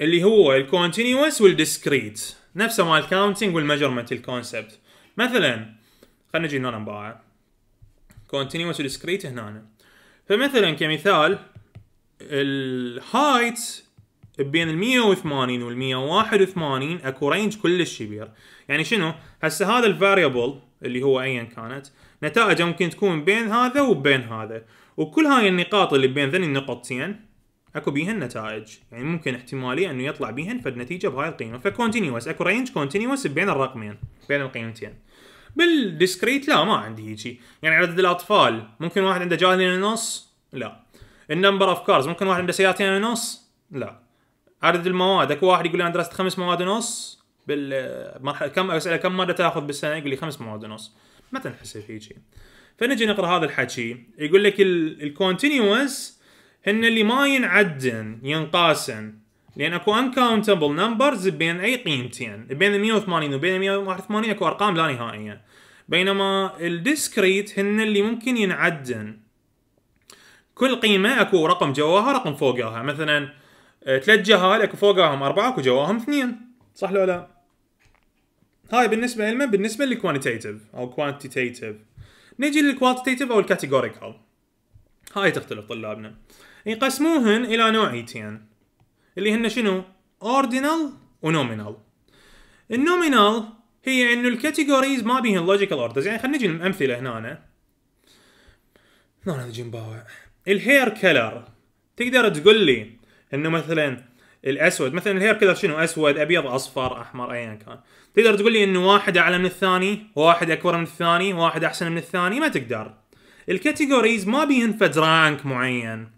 اللي هو الكونتينوس والديسكريت نفسه مال الكاونتنج والميجرمنت الكونسبت مثلا خلينا نجي هنا نباعه كونتينيوس وديسكريت هنا فمثلا كمثال الهايت بين ال 180 وال 181 اكو رينج كلش كبير يعني شنو هسه هذا الفاريبل اللي هو ايا كانت نتائجه ممكن تكون بين هذا وبين هذا وكل هاي النقاط اللي بين ذني النقطتين اكو بيهن نتائج يعني ممكن احتماليه انه يطلع بيهن فد نتيجه بهاي القيمه فكونتينوس اكو رينج كونتينوس بين الرقمين بين القيمتين بالديسكريت لا ما عندي هيجي يعني عدد الاطفال ممكن واحد عنده جاهلين ونص لا النمبر اوف كارز ممكن واحد عنده سيارتين ونص لا عدد المواد اكو واحد يقول لي انا درست خمس مواد ونص بالمرحله كم اساله كم ماده تاخذ بالسنه يقول لي خمس مواد ونص ما تنحسب هيجي فنجي نقرا هذا الحكي يقول لك الكونتينوس هن اللي ما ينعدن ينقاسن لان اكو انكاونتبل نمبرز بين اي قيمتين بين 180 وبين 181 اكو ارقام لا نهائيه بينما الديسكريت هن اللي ممكن ينعدن كل قيمه اكو رقم جواها رقم فوقها مثلا ثلاث آه، جهال اكو فوقهم اربعه اكو جواهم اثنين صح لو لا؟ هاي بالنسبه لنا بالنسبه للكوانتيتيف او كوانتيتيف نجي للكوانتيتيف او الكاتيجوريكال هاي تختلف طلابنا يقسموهن الى نوعيتين اللي هن شنو؟ اوردينال ونومينال. النومينال هي انه الكاتيجوريز ما بيهن لوجيكال اوردرز، يعني خلينا نجي الامثله هنا أنا. هنا نجي نباوع. الهير كلر تقدر تقول لي انه مثلا الاسود مثلا الهير كلر شنو اسود ابيض اصفر احمر ايا كان تقدر تقول لي انه واحد اعلى من الثاني واحد اكبر من الثاني واحد احسن من الثاني ما تقدر الكاتيجوريز ما فد رانك معين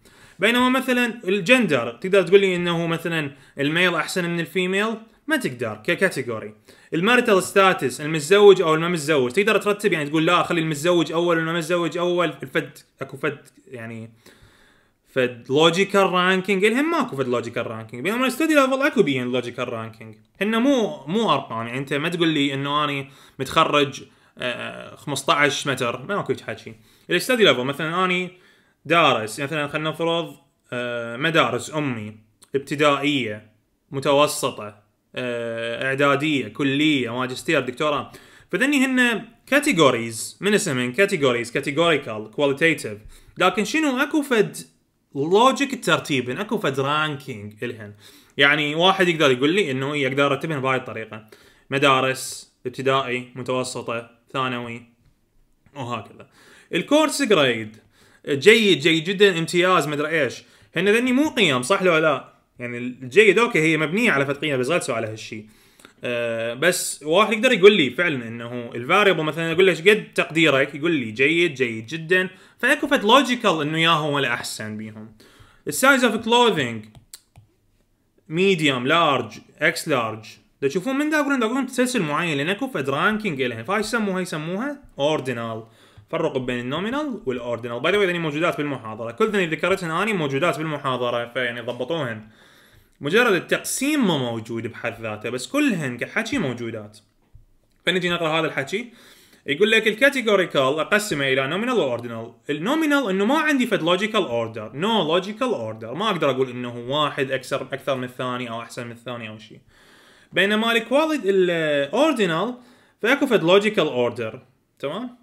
بينما مثلا الجندر تقدر تقول لي انه مثلا الميل احسن من الفيميل ما تقدر ككاتيجوري المارتل ستاتس المتزوج او متزوج تقدر ترتب يعني تقول لا خلي المتزوج اول متزوج اول الفد اكو فد يعني فد لوجيكال رانكينج الهم ماكو فد لوجيكال رانكينج بينما الستدي ليفل اكو بين لوجيكال رانكينج هن مو مو ارقام يعني انت ما تقول لي انه اني متخرج 15 آه، آه، متر ماكو هيك حكي الستدي ليفل مثلا اني دارس يعني مثلا خلينا نفرض آه، مدارس امي ابتدائيه متوسطه آه، اعداديه كليه ماجستير دكتوراه فذني هن كاتيجوريز من اسمهن كاتيجوريز كاتيجوريكال كواليتيتيف لكن شنو اكو فد لوجيك الترتيب اكو فد رانكينج الهن يعني واحد يقدر يقول لي انه يقدر إيه، ارتبهن بهاي الطريقه مدارس ابتدائي متوسطه ثانوي وهكذا الكورس جريد جيد جيد جدا امتياز مدري ايش هن ذني مو قيم صح لو لا يعني الجيد اوكي هي مبنيه على فد قيم بس غلسوا على هالشيء أه بس واحد يقدر يقول لي فعلا انه الفاريبل مثلا اقول له قد تقديرك يقول لي جيد جيد جدا فاكو فد لوجيكال انه يا هو الاحسن بيهم السايز اوف كلوذينج ميديوم لارج اكس لارج دا تشوفون من دا اقول اقول تسلسل معين لان اكو فد رانكينج لها فهاي يسموها يسموها اوردينال فرقوا بين النومينال والاوردينال باي ذا واي موجودات بالمحاضره كل ذني ذكرتهن اني موجودات بالمحاضره فيعني ضبطوهن مجرد التقسيم ما موجود بحد ذاته بس كلهن كحكي موجودات فنجي نقرا هذا الحكي يقول لك الكاتيجوريكال اقسمه الى نومينال واوردينال النومينال انه ما عندي فد لوجيكال اوردر نو لوجيكال اوردر ما اقدر اقول انه واحد اكثر اكثر من الثاني او احسن من الثاني او شيء بينما الكواليد الاوردينال فاكو فد لوجيكال اوردر تمام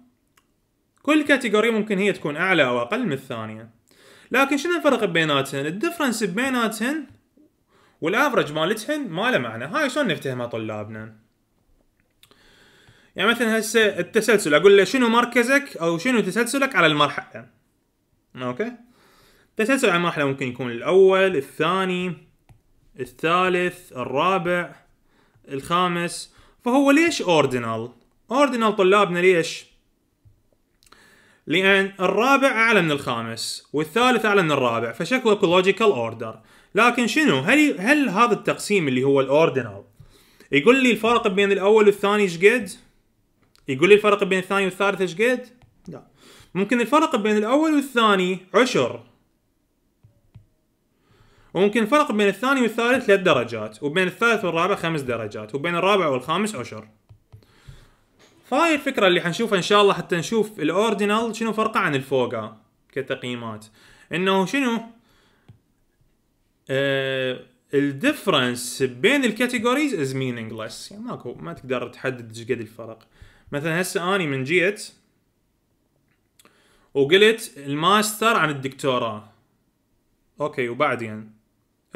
كل كاتيجوري ممكن هي تكون اعلى او اقل من الثانيه لكن شنو الفرق بيناتهن الدفرنس بيناتهن والافرج مالتهن ما له معنى هاي شلون نفتهمها طلابنا يعني مثلا هسه التسلسل اقول له شنو مركزك او شنو تسلسلك على المرحله اوكي تسلسل على المرحله ممكن يكون الاول الثاني الثالث الرابع الخامس فهو ليش اوردينال اوردينال طلابنا ليش لان الرابع اعلى من الخامس والثالث اعلى من الرابع فشكله كولوجيكال اوردر لكن شنو هل هل هذا التقسيم اللي هو الاوردينال يقول لي الفرق بين الاول والثاني ايش قد؟ يقول لي الفرق بين الثاني والثالث ايش قد؟ لا ممكن الفرق بين الاول والثاني عشر وممكن الفرق بين الثاني والثالث ثلاث درجات وبين الثالث والرابع خمس درجات وبين الرابع والخامس عشر فهاي الفكره اللي حنشوفها ان شاء الله حتى نشوف الاوردينال شنو فرقه عن الفوقا كتقييمات انه شنو آه difference بين الكاتيجوريز از مينينغلس يعني ماكو ما تقدر تحدد ايش قد الفرق مثلا هسه اني من جيت وقلت الماستر عن الدكتوراه اوكي وبعدين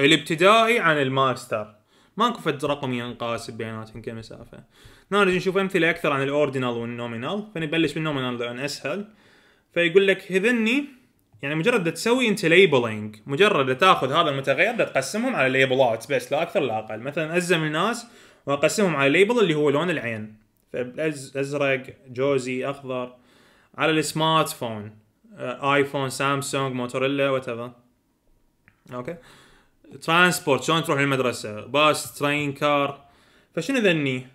الابتدائي عن الماستر ماكو فد رقم ينقاس بيناتهم كمسافه نرجع نشوف امثله اكثر عن الاوردينال والنومينال فنبلش بالنومينال لان اسهل فيقول لك هذني يعني مجرد تسوي انت ليبلينج مجرد تاخذ هذا المتغير تقسمهم على ليبلات بس لا اكثر لا اقل مثلا ازم الناس واقسمهم على ليبل اللي هو لون العين فازرق جوزي اخضر على السمارت فون آه، ايفون سامسونج موتوريلا وات اوكي ترانسبورت شلون تروح للمدرسه باص ترين كار فشنو ذني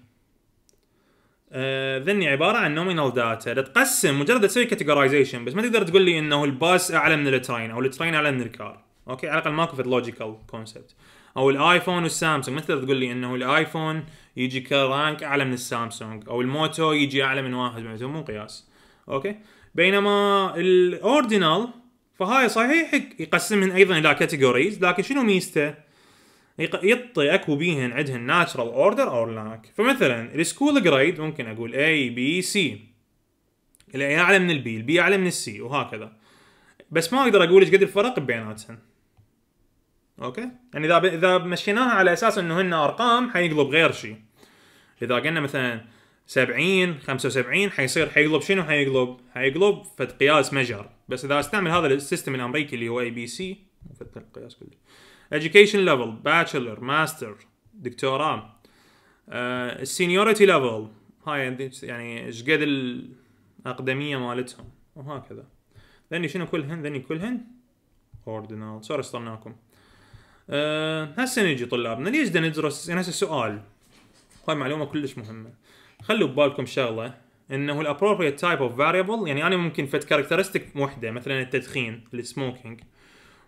آه، ذني عباره عن نومينال داتا تقسم مجرد تسوي كاتيجورايزيشن بس ما تقدر تقول لي انه الباس اعلى من الترين او الترين اعلى من الكار اوكي على الاقل ماكو في لوجيكال كونسبت او الايفون والسامسونج ما تقدر تقول لي انه الايفون يجي كرانك اعلى من السامسونج او الموتو يجي اعلى من واحد معناته مو قياس اوكي بينما الاوردينال فهاي صحيح يقسمهم ايضا الى كاتيجوريز لكن شنو ميزته؟ يطي اكو بيهن عندهن ناتشرال اوردر اور لاك فمثلا السكول جريد ممكن اقول اي بي سي الاي اعلى من البي البي اعلى من السي وهكذا بس ما اقدر اقول ايش قد الفرق بيناتهن اوكي يعني اذا اذا مشيناها على اساس انه هن ارقام حيقلب غير شيء اذا قلنا مثلا 70 75 حيصير حيقلب شنو حيقلب حيقلب فد قياس مجر بس اذا استعمل هذا السيستم الامريكي اللي هو اي بي سي فتقياس القياس كله education level bachelor master دكتوراه السينيورتي آه، ليفل هاي يعني ايش قد الاقدميه مالتهم وهكذا ذني شنو كلهن ذني كلهن اوردينال سوري استناكم أه هسه نجي طلابنا ليش بدنا ندرس يعني هسه سؤال هاي معلومه كلش مهمه خلوا ببالكم شغله انه الابروبريت تايب اوف فاريبل يعني انا ممكن فت كاركترستيك وحده مثلا التدخين السموكينج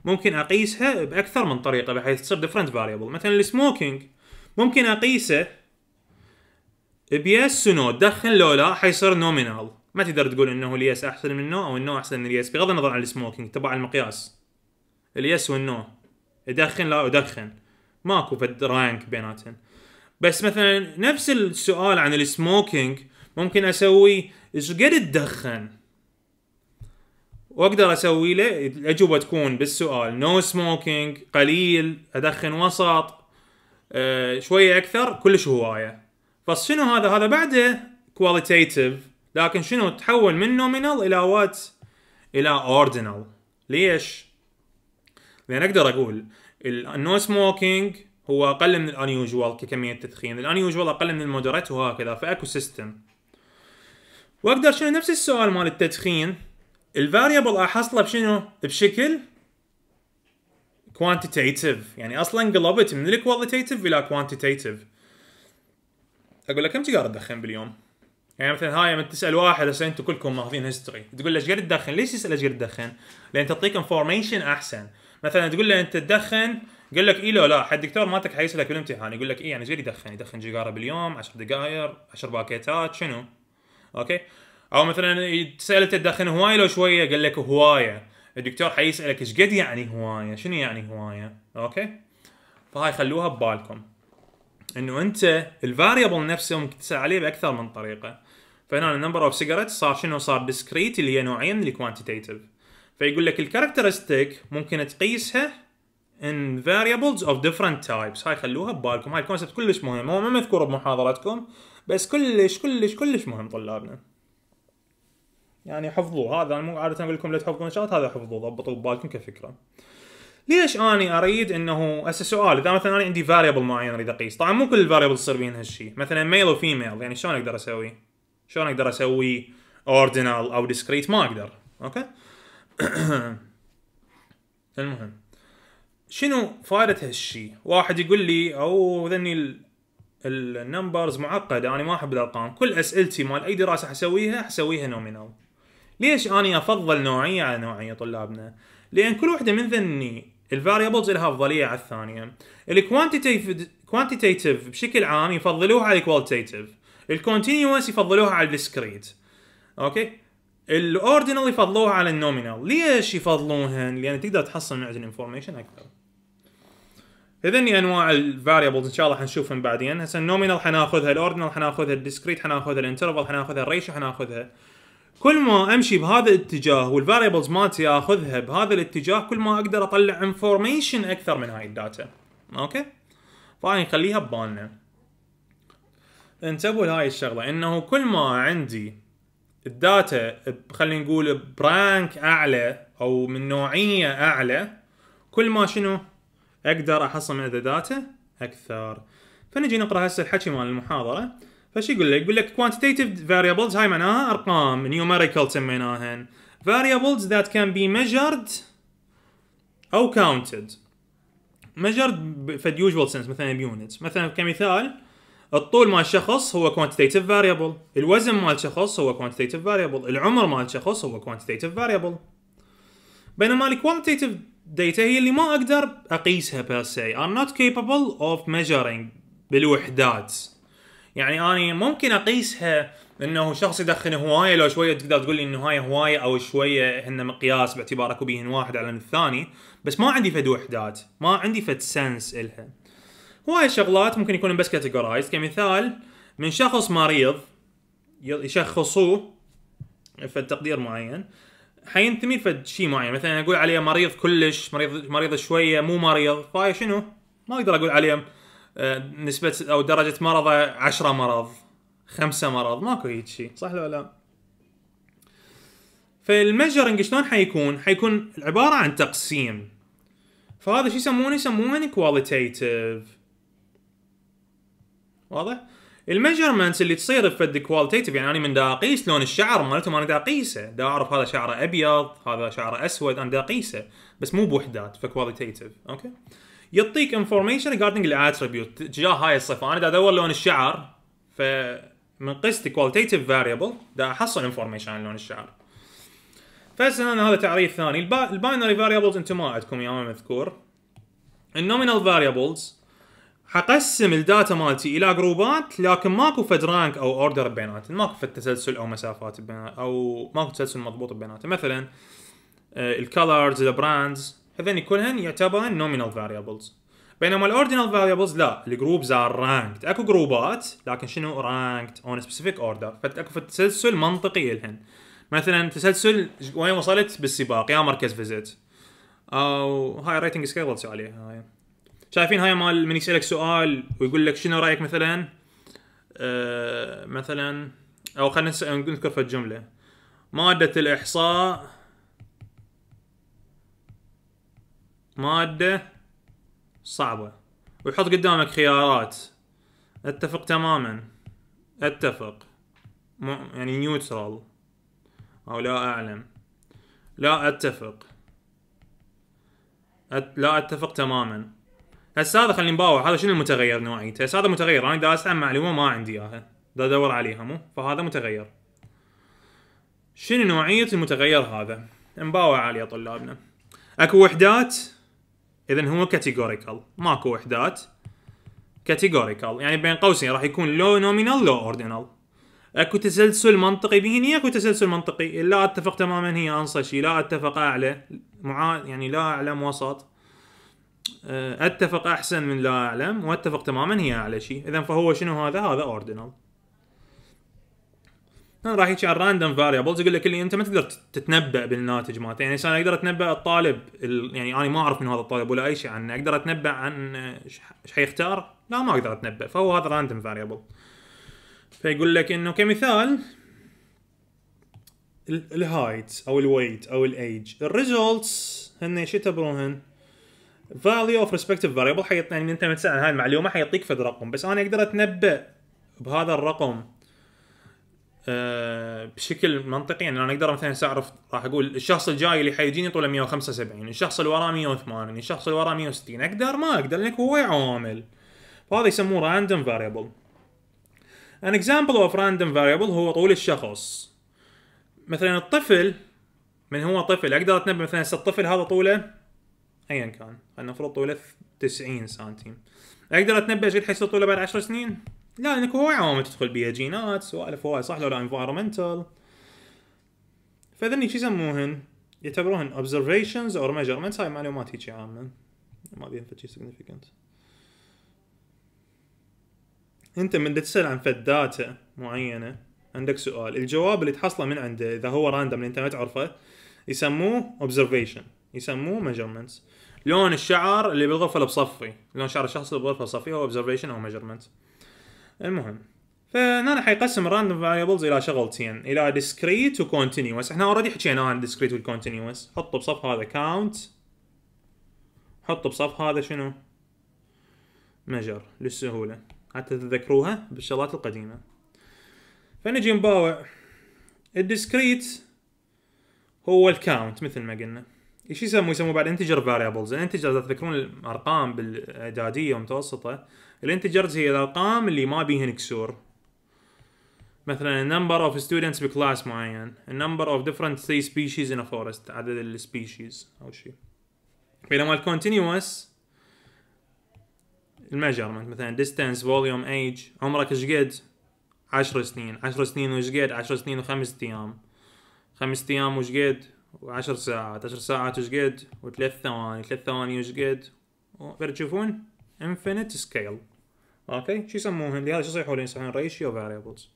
ممكن اقيسها باكثر من طريقه بحيث تصير ديفرنت فاريبل مثلا السموكينج ممكن اقيسه بيس ونو دخن لو لا حيصير نومينال ما تقدر تقول انه اليس احسن من النو او النو احسن من اليس بغض النظر عن السموكينج تبع المقياس اليس والنو ادخن لا ادخن ماكو فد رانك بيناتهم بس مثلا نفس السؤال عن السموكينج ممكن اسوي ايش قد تدخن واقدر اسوي له الاجوبه تكون بالسؤال نو no سموكينج قليل ادخن وسط أه شويه اكثر كلش هوايه فشنو هذا هذا بعده كواليتيتيف لكن شنو تحول من نومينال الى وات الى اوردينال ليش لان اقدر اقول النو سموكينج هو اقل من الانيوجوال ككميه تدخين الانيوجوال اقل من المودريت وهكذا فاكو سيستم واقدر شنو نفس السؤال مال التدخين الفاريبل احصله بشنو؟ بشكل كوانتيتيف يعني اصلا قلبت من الكواليتيف الى كوانتيتيف اقول له كم سيجاره تدخن باليوم؟ يعني مثلا هاي لما تسال واحد هسه انتم كلكم ماخذين هيستوري تقول له ايش قد تدخن؟ ليش يسال ايش قد تدخن؟ لان تعطيك انفورميشن احسن مثلا تقول له انت تدخن يقول لك اي لو لا حد الدكتور مالتك حيسالك بالامتحان يقول لك اي يعني ايش قد يدخن؟ يدخن سيجاره باليوم 10 دقائق 10 باكيتات شنو؟ اوكي او مثلا سالته تدخن هوايه لو شويه قال لك هوايه الدكتور حيسالك ايش قد يعني هوايه شنو يعني هوايه اوكي فهاي خلوها ببالكم انه انت الفاريبل نفسه ممكن تسال عليه باكثر من طريقه فهنا النمبر اوف سيجرت صار شنو صار ديسكريت اللي هي نوعين من الكوانتيتيف فيقول لك الكاركترستيك ممكن تقيسها in variables of different types هاي خلوها ببالكم هاي الكونسبت كلش مهم هو ما مذكور بمحاضرتكم بس كلش كلش كلش مهم طلابنا يعني حفظوه هذا انا مو عاده اقول لكم لا تحفظون شغلات هذا حفظوه ضبطوا ببالكم كفكره ليش اني اريد انه هسه سؤال اذا مثلا انا عندي فاريبل معين اريد اقيس طبعا مو كل الفاريبل تصير بين هالشيء مثلا ميل وفيميل يعني شلون اقدر اسوي شلون اقدر اسوي اوردينال او ديسكريت ما اقدر اوكي المهم شنو فائده هالشيء واحد يقول لي او ذني النمبرز معقده انا ما احب الارقام كل اسئلتي مال اي دراسه حسويها حسويها نومينال ليش اني افضل نوعيه على نوعيه طلابنا؟ لان كل وحده من ذني الفاريبلز لها افضليه على الثانيه. الكوانتيتيف كوانتيتيف بشكل عام يفضلوها على الكوالتيتيف. الكونتينيوس يفضلوها على الديسكريت. اوكي؟ الاوردينال يفضلوها على النومينال، ليش يفضلونهن؟ لان تقدر تحصل من عندهم انفورميشن اكثر. هذني انواع الفاريبلز ان شاء الله حنشوفهم بعدين، هسه النومينال حناخذها، الاوردينال حناخذها، الديسكريت حناخذها، الانترفال حناخذها، الريشو حناخذها. كل ما امشي بهذا الاتجاه والفاريبلز مالتي اخذها بهذا الاتجاه كل ما اقدر اطلع انفورميشن اكثر من هاي الداتا اوكي فهاي نخليها ببالنا انتبهوا لهاي الشغله انه كل ما عندي الداتا خلينا نقول برانك اعلى او من نوعيه اعلى كل ما شنو اقدر احصل من داتا اكثر فنجي نقرا هسه الحكي مال المحاضره فش يقول لك؟ يقول لك quantitative variables هاي معناها ارقام numerical سميناهن variables that can be measured او counted measured في usual sense مثلا بيونت مثلا كمثال الطول مال شخص هو quantitative variable الوزن مال شخص هو quantitative variable العمر مال شخص هو quantitative variable بينما الكوانتيتيف data هي اللي ما اقدر اقيسها بير سي ار not capable of measuring بالوحدات يعني اني ممكن اقيسها انه شخص يدخن هوايه لو شويه تقدر تقول لي انه هاي هوايه او شويه هن مقياس باعتبار اكو بيهن واحد على الثاني بس ما عندي فد وحدات ما عندي فد سنس الها هواي شغلات ممكن يكون بس كاتيجورايز كمثال من شخص مريض يشخصوه فد تقدير معين حينتمي فد شيء معين مثلا اقول عليه مريض كلش مريض مريض شويه مو مريض فاي شنو ما اقدر اقول عليه آه، نسبه او درجه مرضه 10 مرض خمسة مرض ماكو هيك شيء صح لو لا فالميجرنج شلون حيكون حيكون عباره عن تقسيم فهذا شو يسمونه يسمونه كواليتيتيف واضح الميجرمنتس اللي تصير فد كواليتيتيف يعني انا من دا اقيس لون الشعر مالتهم انا دا اقيسه دا اعرف هذا شعره ابيض هذا شعره اسود انا دا اقيسه بس مو بوحدات فكواليتيتيف اوكي يعطيك انفورميشن ريجاردنج الاتريبيوت تجاه هاي الصفه انا دا ادور لون الشعر ف من قصتي كواليتيف فاريبل دا احصل انفورميشن عن لون الشعر فهسه انا هذا تعريف ثاني الباينري فاريبلز انتم ما عندكم يا مذكور النومينال فاريبلز حقسم الداتا مالتي الى جروبات لكن ماكو فد رانك او اوردر بيناتهم ماكو فد تسلسل او مسافات بيناتهم او ماكو تسلسل مضبوط بيناتهم مثلا الكالرز آه، البراندز هذين كلهن يعتبرن نومينال فاريبلز بينما الاوردينال فاريبلز لا الجروبز ار رانكت اكو جروبات لكن شنو رانكت اون سبيسيفيك اوردر فاكو تسلسل منطقي لهن مثلا تسلسل وين وصلت بالسباق يا مركز فيزيت او هاي ريتنج سكيل عليها هاي شايفين هاي مال من يسالك سؤال ويقول لك شنو رايك مثلا أه مثلا او خلينا نذكر في الجمله ماده الاحصاء مادة صعبة ويحط قدامك خيارات اتفق تماما اتفق يعني نيوترال او لا اعلم لا اتفق أت... لا اتفق تماما هسه هذا خليني نباوع هذا شنو المتغير نوعيته هسه هذا متغير انا دا اسال معلومه ما عندي اياها دا ادور عليها مو فهذا متغير شنو نوعيه المتغير هذا نباوع عليه طلابنا اكو وحدات اذا هو كاتيجوريكال ماكو وحدات كاتيجوريكال يعني بين قوسين راح يكون لو نومينال لو اوردينال اكو تسلسل منطقي بهني اكو تسلسل منطقي لا اتفق تماما هي انصى شيء لا اتفق اعلى مع يعني لا اعلم وسط اتفق احسن من لا اعلم واتفق تماما هي اعلى شيء اذا فهو شنو هذا هذا اوردينال راح يحكي عن راندوم فاريبلز يقول لك اللي انت ما تقدر تتنبا بالناتج مالته يعني انا اقدر اتنبا الطالب يعني انا ما اعرف من هذا الطالب ولا اي شيء عنه اقدر اتنبا عن ايش حيختار لا ما اقدر اتنبا فهو هذا راندوم فاريبل فيقول لك انه كمثال الهايت او الويت او الايج الريزولتس هن شو يعتبروهن؟ فاليو اوف ريسبكتيف فاريبل حيعطيني يعني انت مثلا هاي المعلومه حيعطيك فد رقم بس انا اقدر اتنبا بهذا الرقم آه، بشكل منطقي يعني انا اقدر مثلا اعرف راح اقول الشخص الجاي اللي حيجيني طوله 175 الشخص اللي وراه 180 الشخص اللي وراه 160 اقدر ما اقدر لانك هو عوامل فهذا يسموه راندوم فاريبل ان اكزامبل اوف راندوم فاريبل هو طول الشخص مثلا الطفل من هو طفل اقدر اتنبا مثلا هسه الطفل هذا طوله ايا كان خلينا نفرض طوله 90 سنتيم اقدر اتنبا ايش حيصير طوله بعد 10 سنين لا انك هواي عوامل تدخل بيها جينات سوالف هواي صح لو لا انفايرمنتال فذني شو يسموهن؟ يعتبروهن اوبزرفيشنز اور ميجرمنتس هاي معلومات هيجي عامة ما بيها شيء significant انت من تسال عن فد داتا معينه عندك سؤال الجواب اللي تحصله من عنده اذا هو راندم اللي انت ما تعرفه يسموه اوبزرفيشن يسموه ميجرمنتس لون الشعر اللي بالغرفه اللي بصفي لون شعر الشخص اللي بالغرفه صفي هو اوبزرفيشن او ميجرمنت المهم فهنا حيقسم الراندوم فاريبلز الى شغلتين الى ديسكريت وكونتينيوس احنا اوريدي حكينا عن ديسكريت والكونتينيوس حطه بصف هذا كاونت حطه بصف هذا شنو مجر للسهوله حتى تتذكروها بالشغلات القديمه فنجي نباوع الديسكريت هو الكاونت مثل ما قلنا ايش يسموه يسموه بعد انتجر فاريبلز الانتجر اذا تذكرون الارقام بالاعداديه والمتوسطه الانتجرز هي الارقام اللي ما بيهن كسور مثلا number of students بكلاس معين number of different تري species in a forest عدد species او شيء بينما continuous الميجرمنت مثلا distance volume age عمرك ايش قد 10 سنين 10 سنين وايش قد 10 سنين وخمس ايام خمس ايام وايش قد و10 ساعات 10 ساعات وايش قد وثلاث ثواني ثلاث ثواني وايش قد تشوفون infinite scale اوكي شو يسموهم لهذا شو يصيحوا لي يسمون ريشيو فاريبلز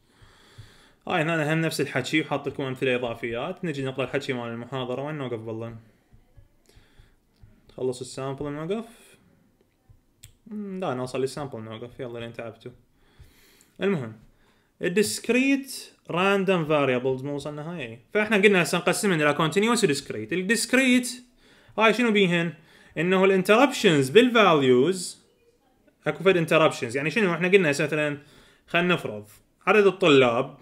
هاي هنا هم نفس الحكي وحاط لكم امثله اضافيات نجي نقرا الحكي مال المحاضره وين نوقف بالله خلص السامبل نوقف لا نوصل للسامبل نوقف يلا لين تعبتوا المهم الديسكريت راندوم فاريبلز مو وصلنا هاي فاحنا قلنا هسه نقسمهم الى كونتينوس وديسكريت الديسكريت هاي شنو بيهن؟ انه الانتربشنز بالفاليوز اكو فد انتربشنز يعني شنو احنا قلنا مثلا خلينا نفرض عدد الطلاب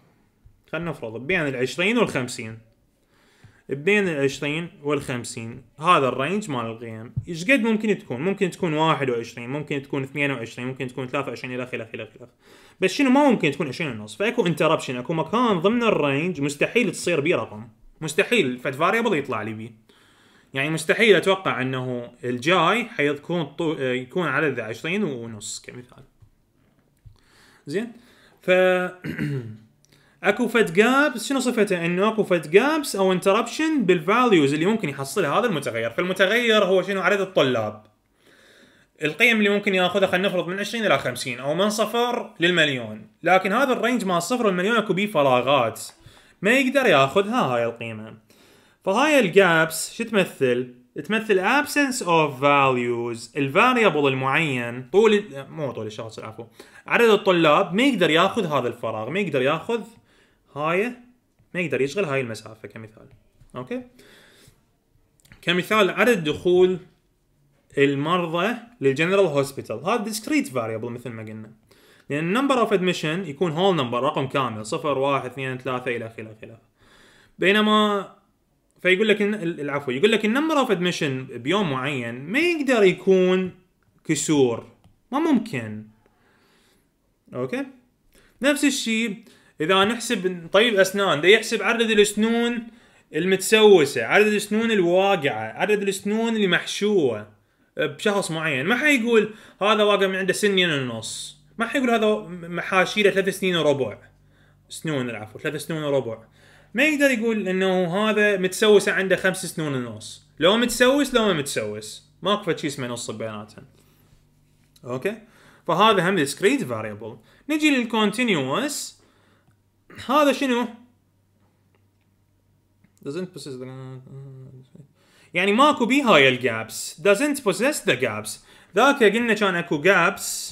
خلينا نفرض بين ال 20 وال 50 بين ال 20 وال 50 هذا الرينج مال القيم ايش قد ممكن تكون؟ ممكن تكون 21 ممكن تكون 22 ممكن تكون 23 الى اخره الى اخره بس شنو ما ممكن تكون 20 ونص فاكو انتربشن اكو مكان ضمن الرينج مستحيل تصير بيه رقم مستحيل فد فاريبل يطلع لي بيه يعني مستحيل اتوقع انه الجاي حيكون طو... يكون عدد 20 ونص كمثال زين ف اكو فت جابس شنو صفته انه اكو فت جابس او انتربشن بالفاليوز اللي ممكن يحصلها هذا المتغير فالمتغير هو شنو عدد الطلاب القيم اللي ممكن ياخذها خلينا نفرض من 20 الى 50 او من صفر للمليون لكن هذا الرينج مال صفر للمليون اكو بيه فراغات ما يقدر ياخذها هاي القيمه فهاي الجابس شو تمثل؟ تمثل absence of values الفاريبل المعين طول مو طول الشخص عفوا عدد الطلاب ما يقدر ياخذ هذا الفراغ ما يقدر ياخذ هاي ما يقدر يشغل هاي المسافه كمثال اوكي كمثال عدد دخول المرضى للجنرال هوسبيتال هذا ديسكريت فاريبل مثل ما قلنا لان number اوف ادمشن يكون هول نمبر رقم كامل 0 1 2 3 الى اخره الى اخره بينما فيقول لك العفو يقول لك النمبر اوف ادمشن بيوم معين ما يقدر يكون كسور ما ممكن اوكي نفس الشيء اذا نحسب طبيب اسنان ده يحسب عدد السنون المتسوسه عدد السنون الواقعه عدد السنون المحشوه بشخص معين ما حيقول هذا واقع من عنده سنين ونص ما حيقول هذا محاشيله ثلاث سنين وربع سنون العفو ثلاث سنون وربع ما يقدر يقول انه هذا متسوس عنده خمس سنون ونص لو متسوس لو ما متسوس ماكو شيء اسمه نص بيناتهم اوكي فهذا هم discrete variable نجي للكونتينيوس هذا شنو doesn't possess the يعني ماكو بي هاي الجابس doesn't possess the gaps ذاك قلنا كان اكو gaps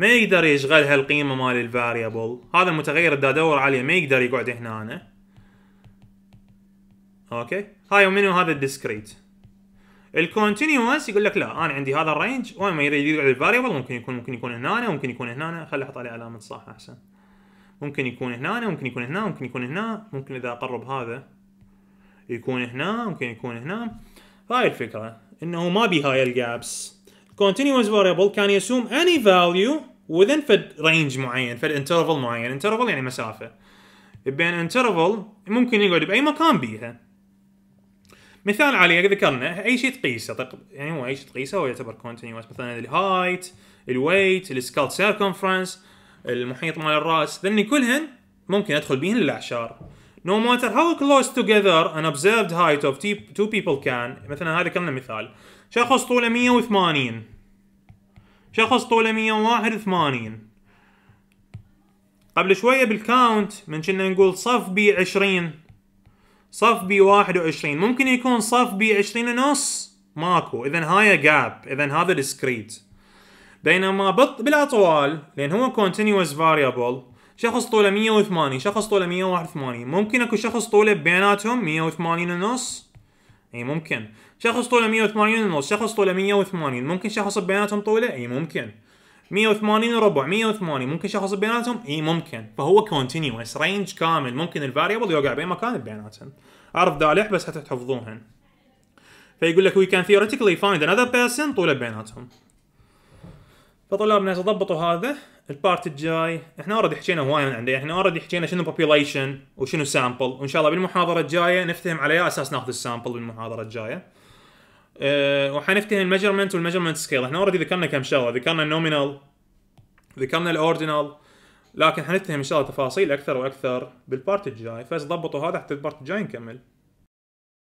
ما يقدر يشغل هالقيمه مال الفاريبل هذا المتغير اللي ادور عليه ما يقدر يقعد هنا أنا. اوكي هاي منو هذا الديسكريت الكونتينوس يقول لك لا انا عندي هذا الرينج وين ما يريد يقعد الفاريبل ممكن يكون ممكن يكون هنا ممكن يكون هنا خلي احط عليه علامه صح احسن ممكن يكون هنا ممكن يكون هنا ممكن يكون هنا ممكن اذا اقرب هذا يكون هنا ممكن يكون هنا هاي الفكره انه ما بي هاي الجابس continuous variable can assume any value within فد range معين فد interval معين interval يعني مسافه بين interval ممكن يقعد باي مكان بيها مثال عليه ذكرنا اي شيء تقيسه طيب يعني هو اي شيء تقيسه هو يعتبر continuous مثلا height weight الـ skull circumference المحيط مال الراس ذني كلهن ممكن ادخل بيهن للاعشار No matter how close together an observed height of two people can مثلا هذا كان مثال شخص طوله 180 شخص طوله 181 قبل شويه بالكاونت من كنا نقول صف بي 20 صف بي 21 ممكن يكون صف بي 20 ونص ماكو اذا هاي جاب اذا هذا ديسكريت بينما بط بالاطوال لان هو كونتينوس فاريبل شخص طوله 180 شخص طوله 181 ممكن اكو شخص طوله بيناتهم 180 ونص اي ممكن شخص طوله 180 ونص شخص طوله 180 ممكن شخص بيناتهم طوله اي ممكن 180 وربع 180 ممكن شخص بيناتهم اي ممكن فهو كونتينيوس رينج كامل ممكن الفاريبل يوقع بين مكان بيناتهم اعرف دالح بس حتى تحفظوهن فيقول لك وي كان ثيوريتيكلي فايند انذر بيرسون طوله بيناتهم فطلابنا ضبطوا هذا البارت الجاي احنا اوريدي حكينا هواي من عنده احنا اوريدي حكينا شنو بوبيوليشن وشنو سامبل وان شاء الله بالمحاضره الجايه نفتهم على اساس ناخذ السامبل بالمحاضره الجايه أه وحنفتح الميجرمنت والميجرمنت سكيل احنا اوريدي ذكرنا كم شغله ذكرنا النومينال ذكرنا الاوردينال لكن حنتهم ان شاء الله تفاصيل اكثر واكثر بالبارت الجاي فاذا ضبطوا هذا حتى البارت الجاي نكمل